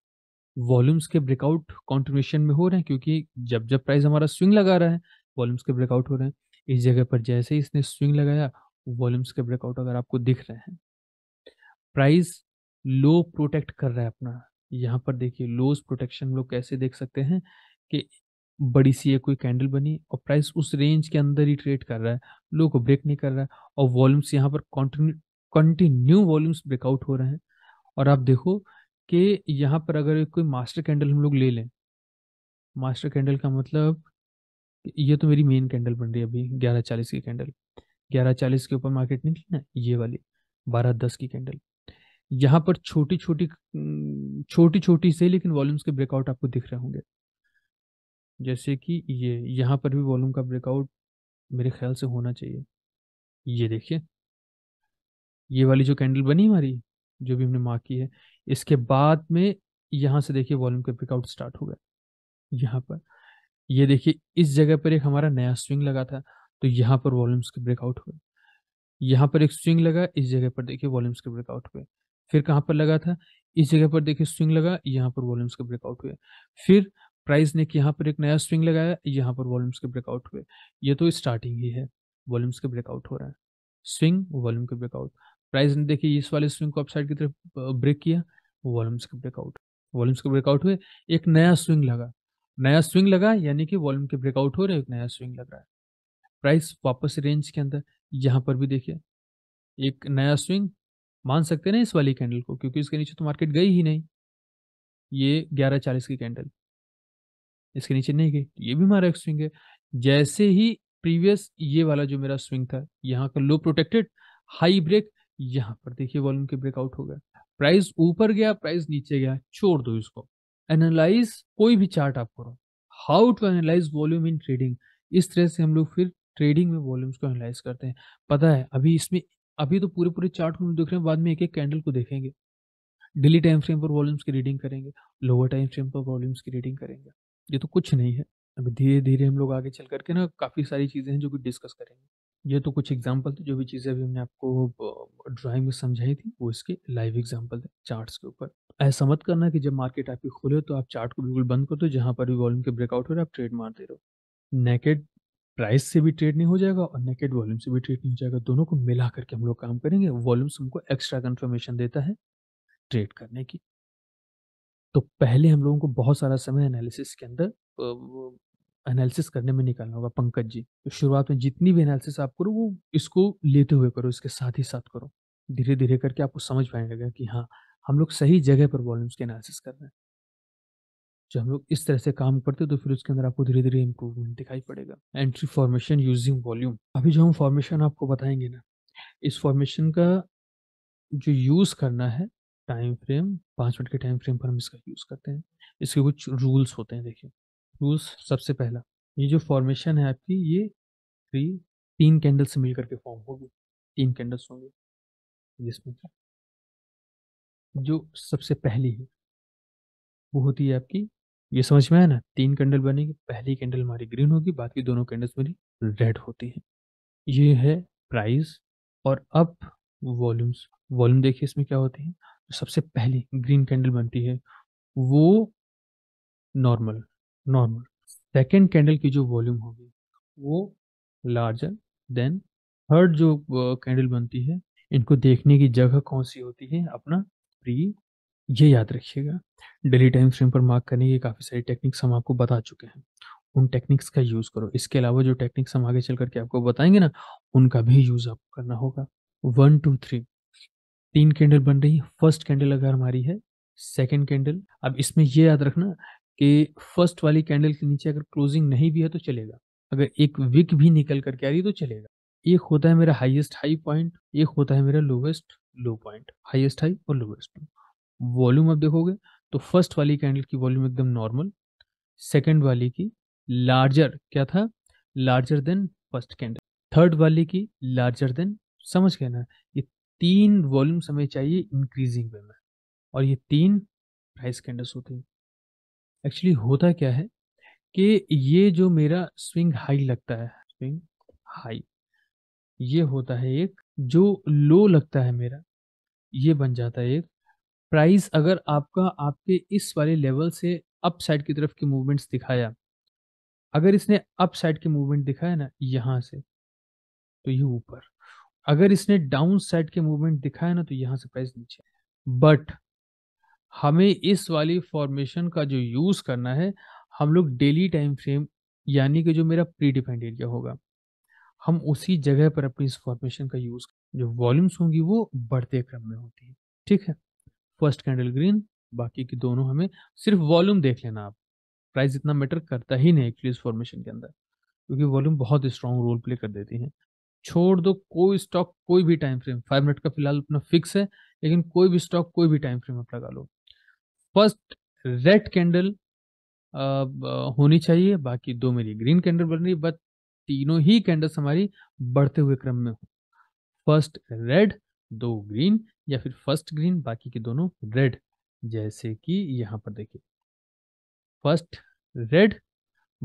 वॉल्यूम्स के ब्रेकआउट कॉन्टिन्यूशन में हो रहे हैं क्योंकि जब जब प्राइस हमारा स्विंग लगा रहा है वॉल्यूम्स के ब्रेकआउट हो रहे हैं इस जगह पर जैसे ही इसने स्विंग लगाया वॉल्यूम्स के ब्रेकआउट अगर आपको दिख रहे हैं प्राइस लो प्रोटेक्ट कर रहा है अपना यहाँ पर देखिए लोज प्रोटेक्शन हम लोग कैसे देख सकते हैं कि बड़ी सी एक कोई कैंडल बनी और प्राइस उस रेंज के अंदर ही ट्रेड कर रहा है लो को ब्रेक नहीं कर रहा है और वॉल्यूम्स यहाँ पर कॉन्टिन्यू कंटिन्यू वॉल्यूम्स ब्रेकआउट हो रहे हैं और आप देखो कि यहाँ पर अगर कोई मास्टर कैंडल हम लोग ले लें मास्टर कैंडल का मतलब ये तो मेरी मेन कैंडल बन रही है अभी ग्यारह चालीस की कैंडल ग्यारह चालीस के ऊपर मार्केट निकली ना ये वाली बारह दस की कैंडल यहाँ पर छोटी छोटी छोटी छोटी से लेकिन वॉल्यूम्स के ब्रेकआउट आपको दिख रहे होंगे जैसे कि ये यहाँ पर भी वॉल्यूम का ब्रेकआउट मेरे ख्याल से होना चाहिए ये देखिए ये वाली जो कैंडल बनी हमारी जो भी हमने मार्क की है इसके बाद में यहाँ से देखिए वॉल्यूम का ब्रेकआउट स्टार्ट हो गया यहाँ पर ये देखिए इस जगह पर एक हमारा नया स्विंग लगा था तो यहाँ पर वॉल्यूम्स के ब्रेकआउट हुए यहाँ पर एक स्विंग लगा इस जगह पर देखिए वॉल्यूम्स के ब्रेकआउट हुए फिर कहाँ पर लगा था इस जगह पर देखिए स्विंग लगा यहाँ पर वॉल्यूम्स के ब्रेकआउट हुए फिर प्राइस ने यहाँ पर एक नया स्विंग लगाया यहाँ पर वॉल्यूम्स के ब्रेकआउट हुए ये तो स्टार्टिंग ही है वॉल्यूम्स के ब्रेकआउट हो रहा है स्विंग वॉल्यूम के ब्रेकआउट प्राइस ने देखिए इस वाले स्विंग को अपसाइड की तरफ ब्रेक किया वॉल्यूम्स के ब्रेकआउट वॉल्यूम्स के ब्रेकआउट हुए एक नया स्विंग लगा नया स्विंग लगा यानी कि वॉल्यूम के ब्रेकआउट हो रहे एक नया स्विंग लग रहा है प्राइस वापस रेंज के अंदर यहाँ पर भी देखिए एक नया स्विंग मान सकते ना इस वाली कैंडल को क्योंकि इसके नीचे तो मार्केट गई ही नहीं ये ग्यारह चालीस की कैंडल इसके नीचे नहीं गई ये भी हमारा एक स्विंग है जैसे ही प्रीवियस ये वाला जो मेरा स्विंग था यहाँ का लो प्रोटेक्टेड हाई ब्रेक यहाँ पर देखिए वॉल्यूम के ब्रेकआउट हो गया प्राइस ऊपर गया प्राइस नीचे गया छोड़ दो इसको एनालाइज कोई भी चार्ट आप करो how to analyse volume in trading इस तरह से हम लोग फिर ट्रेडिंग में वॉल्यूम्स को एनालाइज करते हैं पता है अभी इसमें अभी तो पूरे पूरे चार्ट को देख रहे हैं बाद में एक एक कैंडल को देखेंगे डेली टाइम फ्रेम पर वॉल्यूम्स की रीडिंग करेंगे लोअर टाइम फ्रेम पर वॉल्यूम्स की रीडिंग करेंगे ये तो कुछ नहीं है अभी धीरे धीरे हम लोग आगे चल करके ना काफ़ी सारी चीज़ें हैं जो कि डिस्कस करेंगे ये तो कुछ एग्जाम्पल थे जो भी चीज़ें अभी हमने आपको ड्राइंग में समझाई थी वो इसके लाइव एग्जाम्पल थे चार्ट्स के ऊपर ऐसा मत करना कि जब मार्केट आपकी खुले तो आप चार्ट को बिल्कुल बंद कर दो जहाँ पर भी वॉल्यूम के ब्रेकआउट हो रहे आप ट्रेड मार दे रहे हो नेकेड प्राइस से भी ट्रेड नहीं हो जाएगा और नेकेट वॉल्यूम से भी ट्रेड नहीं हो जाएगा दोनों को मिला करके हम लोग काम करेंगे वॉल्यूम्स हमको एक्स्ट्रा कन्फर्मेशन देता है ट्रेड करने की तो पहले हम लोगों को बहुत सारा समय एनालिसिस के अंदर एनालिसिस करने में निकालना होगा पंकज जी तो शुरुआत में जितनी भी एनालिसिस आप करो वो इसको लेते हुए करो इसके साथ ही साथ करो धीरे धीरे करके आपको समझ पाएगा कि हाँ हम लोग सही जगह पर वॉल्यूम्स की एनालिसिस कर रहे हैं जब हम लोग इस तरह से काम करते तो फिर उसके अंदर आपको धीरे धीरे इंप्रूवमेंट दिखाई पड़ेगा एंट्री फॉर्मेशन यूजिंग वॉल्यूम अभी जो हम फॉर्मेशन आपको बताएंगे ना इस फॉर्मेशन का जो यूज़ करना है टाइम फ्रेम पाँच मिनट के टाइम फ्रेम पर हम इसका यूज़ करते हैं इसके कुछ रूल्स होते हैं देखिए रूल्स सबसे पहला ये जो फॉर्मेशन है आपकी ये थ्री तीन कैंडल्स से मिल करके फॉर्म होगी तीन कैंडल्स होंगे जिसमें जो सबसे पहली है वो होती है आपकी ये समझ में आया ना तीन कैंडल बनेगी पहली कैंडल हमारी ग्रीन होगी बाकी दोनों कैंडल्स मेरी रेड होती हैं ये है प्राइस और अब वॉल्यूम्स वॉल्यूम देखिए इसमें क्या होती है सबसे पहली ग्रीन कैंडल बनती है वो नॉर्मल नॉर्मल सेकेंड कैंडल की जो वॉल्यूम होगी वो लार्जर देन थर्ड जो कैंडल बनती है इनको देखने की जगह कौन सी होती है अपना प्री ये याद रखिएगा डेली टाइम फ्रेम पर मार्क करने के काफ़ी सारी टेक्निक्स हम आपको बता चुके हैं उन टेक्निक्स का यूज़ करो इसके अलावा जो टेक्निक्स हम आगे चल करके आपको बताएंगे ना उनका भी यूज़ आपको करना होगा वन टू थ्री तीन कैंडल बन रही है फर्स्ट कैंडल अगर हमारी है सेकेंड कैंडल अब इसमें यह याद रखना कि फर्स्ट वाली कैंडल के नीचे अगर क्लोजिंग नहीं भी है तो चलेगा अगर एक विक भी निकल करके आ रही है तो चलेगा एक होता है मेरा हाईएस्ट हाई पॉइंट एक होता है मेरा lowest low point highest high और लोवेस्ट लो वॉल्यूम आप देखोगे तो फर्स्ट वाली कैंडल की वॉल्यूम एकदम नॉर्मल सेकेंड वाली की लार्जर क्या था larger than first candle third वाली की लार्जर देन समझ गए ना ये तीन वॉल्यूम समय चाहिए इंक्रीजिंग वे में और ये तीन प्राइस कैंडल्स होते हैं एक्चुअली होता क्या है कि ये जो मेरा स्विंग हाई लगता है स्विंग हाई ये होता है एक जो लो लगता है मेरा ये बन जाता है एक प्राइस अगर आपका आपके इस वाले लेवल से अप साइड की तरफ के मूवमेंट्स दिखाया अगर इसने अप साइड के मूवमेंट दिखाया ना यहाँ से तो ये ऊपर अगर इसने डाउन साइड के मूवमेंट दिखाया ना तो यहाँ से प्राइस नीचे बट हमें इस वाली फॉर्मेशन का जो यूज़ करना है हम लोग डेली टाइम फ्रेम यानी कि जो मेरा प्री डिफाइंड एरिया होगा हम उसी जगह पर अपनी इस फॉर्मेशन का यूज़ जो वॉल्यूम्स होंगी वो बढ़ते क्रम में होती है ठीक है फर्स्ट कैंडल ग्रीन बाकी की दोनों हमें सिर्फ वॉल्यूम देख लेना आप प्राइस इतना मैटर करता ही नहीं एक्चुअली इस फॉर्मेशन के अंदर क्योंकि वॉल्यूम बहुत स्ट्रॉन्ग रोल प्ले कर देती है छोड़ दो कोई स्टॉक कोई भी टाइम फ्रेम फाइव मिनट का फिलहाल अपना फिक्स है लेकिन कोई भी स्टॉक कोई भी टाइम फ्रेम आप लगा लो फर्स्ट रेड कैंडल होनी चाहिए बाकी दो मेरी ग्रीन कैंडल बन रही बट तीनों ही कैंडल्स हमारी बढ़ते हुए क्रम में हो फर्स्ट रेड दो ग्रीन या फिर फर्स्ट ग्रीन बाकी के दोनों रेड जैसे कि यहाँ पर देखिए फर्स्ट रेड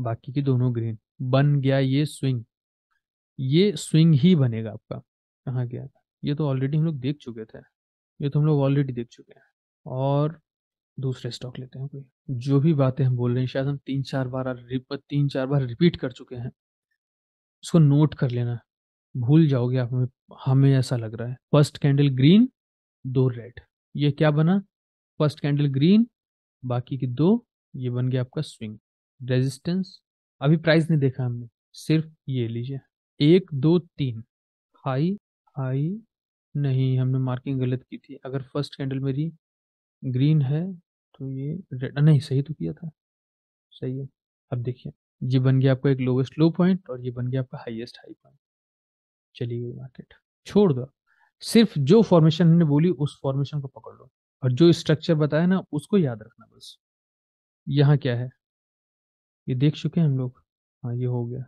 बाकी के दोनों ग्रीन बन गया ये स्विंग ये स्विंग ही बनेगा आपका कहाँ गया ये तो ऑलरेडी हम लोग देख चुके थे ये तो हम लोग ऑलरेडी देख चुके हैं और दूसरे स्टॉक लेते हैं कोई जो भी बातें हम बोल रहे हैं शायद हम तीन चार बार तीन चार बार रिपीट कर चुके हैं उसको नोट कर लेना भूल जाओगे आप हमें हमें ऐसा लग रहा है फर्स्ट कैंडल ग्रीन दो रेड ये क्या बना फर्स्ट कैंडल ग्रीन बाकी के दो ये बन गया आपका स्विंग रेजिस्टेंस अभी प्राइस नहीं देखा हमने सिर्फ ये लीजिए एक दो तीन हाई हाई नहीं हमने मार्किंग गलत की थी अगर फर्स्ट कैंडल मेरी ग्रीन है तो ये रेड नहीं सही तो किया था सही है अब देखिए ये बन गया आपका एक लोवेस्ट लो पॉइंट और ये बन गया आपका हाईएस्ट हाई पॉइंट चली गई मार्केट छोड़ दो सिर्फ जो फॉर्मेशन हमने बोली उस फॉर्मेशन को पकड़ लो और जो स्ट्रक्चर बताया ना उसको याद रखना बस यहाँ क्या है ये देख चुके हैं हम लोग हाँ ये हो गया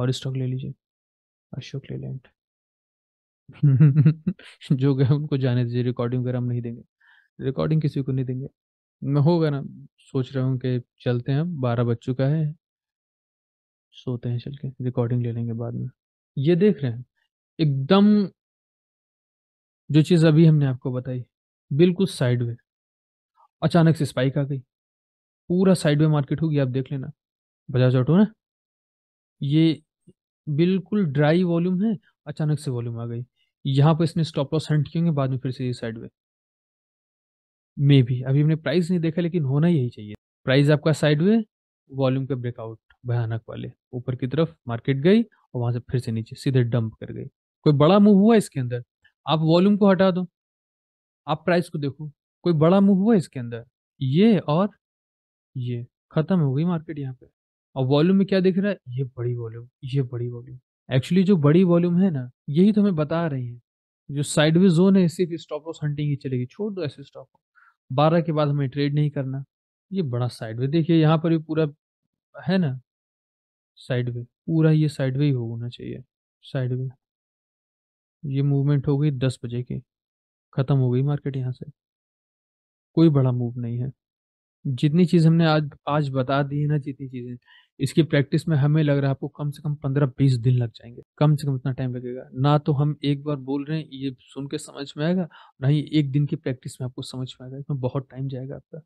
और स्टॉक ले लीजिए अशोक लेलैंड *laughs* जो गए उनको जाने दीजिए रिकॉर्डिंग वगैरह हम नहीं देंगे रिकॉर्डिंग किसी को नहीं देंगे मैं होगा ना सोच रहा हूँ कि चलते हैं बारह बज चुका है सोते हैं चल के रिकॉर्डिंग ले लेंगे बाद में ये देख रहे हैं एकदम जो चीज़ अभी हमने आपको बताई बिल्कुल साइड वे अचानक से स्पाइक आ गई पूरा साइड वे मार्केट होगी आप देख लेना बजाज ऑटो ना ये बिल्कुल ड्राई वॉल्यूम है अचानक से वॉल्यूम आ गई यहाँ पर इसने स्टॉप लॉस हंट किएंगे बाद में फिर से ये साइड वे मे भी अभी हमने प्राइस नहीं देखा लेकिन होना यही चाहिए प्राइस आपका साइड वे वॉल्यूम का ब्रेकआउट भयानक वाले ऊपर की तरफ मार्केट गई और वहां से फिर से नीचे सीधे डंप कर गई कोई बड़ा मूव हुआ इसके अंदर आप वॉल्यूम को हटा दो आप प्राइस को देखो कोई बड़ा मूव हुआ इसके अंदर ये और ये खत्म हो गई मार्केट यहाँ पे और वॉल्यूम में क्या दिख रहा है ये बड़ी वॉल्यूम ये बड़ी वॉल्यूम एक्चुअली जो बड़ी वॉल्यूम है ना यही तो हमें बता रही है जो साइडवे जोन है सिर्फ स्टॉप लॉस हंटिंग ही चलेगी छोड़ दो ऐसे स्टॉप बारह के बाद हमें ट्रेड नहीं करना ये बड़ा साइडवे देखिए यहाँ पर भी पूरा है ना साइड वे पूरा ये साइड वे ही होना चाहिए साइड वे ये मूवमेंट हो गई दस बजे की ख़त्म हो गई मार्केट यहाँ से कोई बड़ा मूव नहीं है जितनी चीज़ हमने आज आज बता दी है ना जितनी चीज़ें इसकी प्रैक्टिस में हमें लग रहा है आपको कम से कम पंद्रह बीस दिन लग जाएंगे कम से कम इतना टाइम लगेगा ना तो हम एक बार बोल रहे हैं ये सुन के समझ में आएगा ना ही एक दिन की प्रैक्टिस में आपको समझ में आएगा इसमें बहुत टाइम जाएगा आपका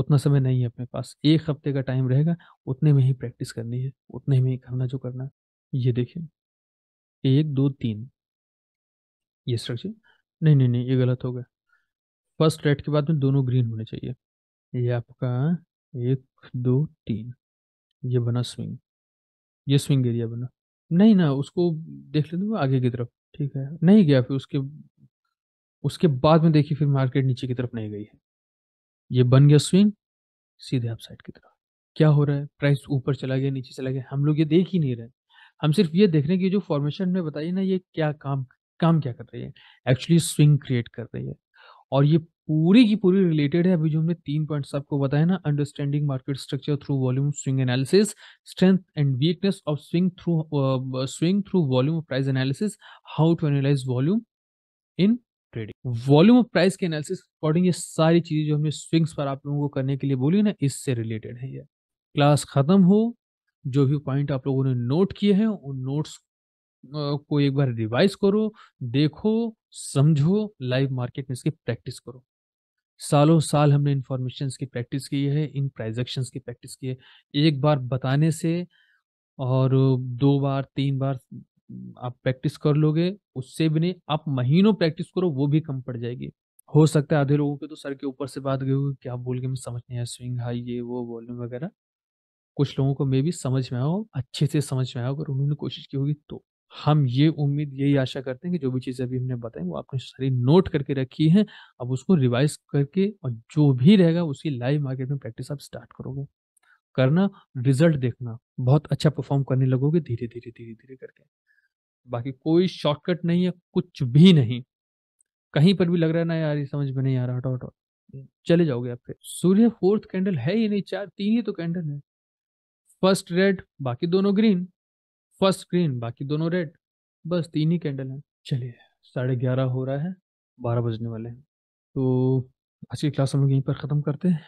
उतना समय नहीं है अपने पास एक हफ्ते का टाइम रहेगा उतने में ही प्रैक्टिस करनी है उतने में ही करना जो करना है ये देखिए एक दो तीन ये स्ट्रक्चर नहीं नहीं नहीं ये गलत हो गया फर्स्ट रेड के बाद में दोनों ग्रीन होने चाहिए ये आपका एक दो तीन ये बना स्विंग ये स्विंग एरिया बना नहीं ना उसको देख लेते आगे की तरफ ठीक है नहीं गया फिर उसके उसके बाद में देखिए फिर मार्केट नीचे की तरफ नहीं गई है ये बन गया स्विंग सीधे आप साइड की तरफ क्या हो रहा है प्राइस ऊपर चला गया नीचे चला गया हम लोग ये देख ही नहीं रहे हम सिर्फ ये देख रहे हैं कि जो फॉर्मेशन में बताइए ना ये क्या काम काम क्या कर रही है एक्चुअली स्विंग क्रिएट कर रही है और ये पूरी की पूरी रिलेटेड है अभी जो हमने तीन पॉइंट्स आपको बताया ना understanding market structure through volume swing analysis strength and weakness of swing through swing through volume price analysis how to analyse volume in trading volume of price के एनालिसिस अकॉर्डिंग ये सारी चीज़ें जो हमने स्विंग्स पर आप लोगों को करने के लिए बोली ना इससे रिलेटेड है ये क्लास ख़त्म हो जो भी पॉइंट आप लोगों ने नोट किए हैं उन नोट्स को एक बार रिवाइज करो देखो समझो लाइव मार्केट में इसकी प्रैक्टिस करो सालों साल हमने इन्फॉर्मेशन की प्रैक्टिस की है इन प्राइजेक्शन की प्रैक्टिस की है एक बार बताने से और दो बार तीन बार आप प्रैक्टिस कर लोगे उससे भी नहीं आप महीनों प्रैक्टिस करो वो भी कम पड़ जाएगी हो सकता है आधे लोगों के तो सर के ऊपर से बात गई होगी क्या बोल के मैं समझ नहीं आया स्विंग हाई ये वो वॉल्यूम वगैरह कुछ लोगों को मे भी समझ में आओ अच्छे से समझ में आओ अगर उन्होंने कोशिश की होगी तो हम ये उम्मीद यही आशा करते हैं कि जो भी चीज़ें अभी हमने बताई वो आपने सारी नोट करके रखी है अब उसको रिवाइज करके और जो भी रहेगा उसकी लाइव मार्केट में प्रैक्टिस आप स्टार्ट करोगे करना रिजल्ट देखना बहुत अच्छा परफॉर्म करने लगोगे धीरे धीरे धीरे धीरे करके बाकी कोई शॉर्टकट नहीं है कुछ भी नहीं कहीं पर भी लग रहा है ना यार ये समझ में नहीं आ रहा हटो चले जाओगे आप फिर सूर्य फोर्थ कैंडल है ही नहीं चार तीन ही तो कैंडल है फर्स्ट रेड बाकी दोनों ग्रीन फर्स्ट ग्रीन बाकी दोनों रेड बस तीन ही कैंडल हैं चलिए साढ़े ग्यारह हो रहा है बारह बजने वाले हैं तो आज की क्लास हम लोग यहीं पर ख़त्म करते हैं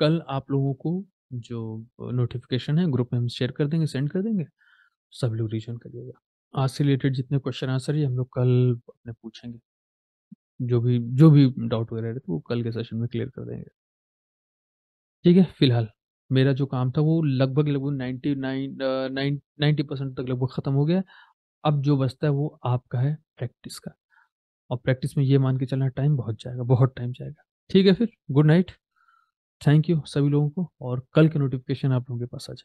कल आप लोगों को जो नोटिफिकेशन है ग्रुप में हम शेयर कर देंगे सेंड कर देंगे सब लोग रीजन करिएगा आज से रिलेटेड जितने क्वेश्चन आंसर ये हम लोग कल अपने पूछेंगे जो भी जो भी डाउट वगैरह रहे तो वो कल के सेशन में क्लियर कर देंगे ठीक है फिलहाल मेरा जो काम था वो लगभग लगभग नाइन्टी नाइन नाइन्टी परसेंट तक लगभग ख़त्म हो गया अब जो बचता है वो आपका है प्रैक्टिस का और प्रैक्टिस में ये मान के चलना टाइम बहुत जाएगा बहुत टाइम जाएगा ठीक है फिर गुड नाइट थैंक यू सभी लोगों को और कल के नोटिफिकेशन आप लोगों के पास आ जाए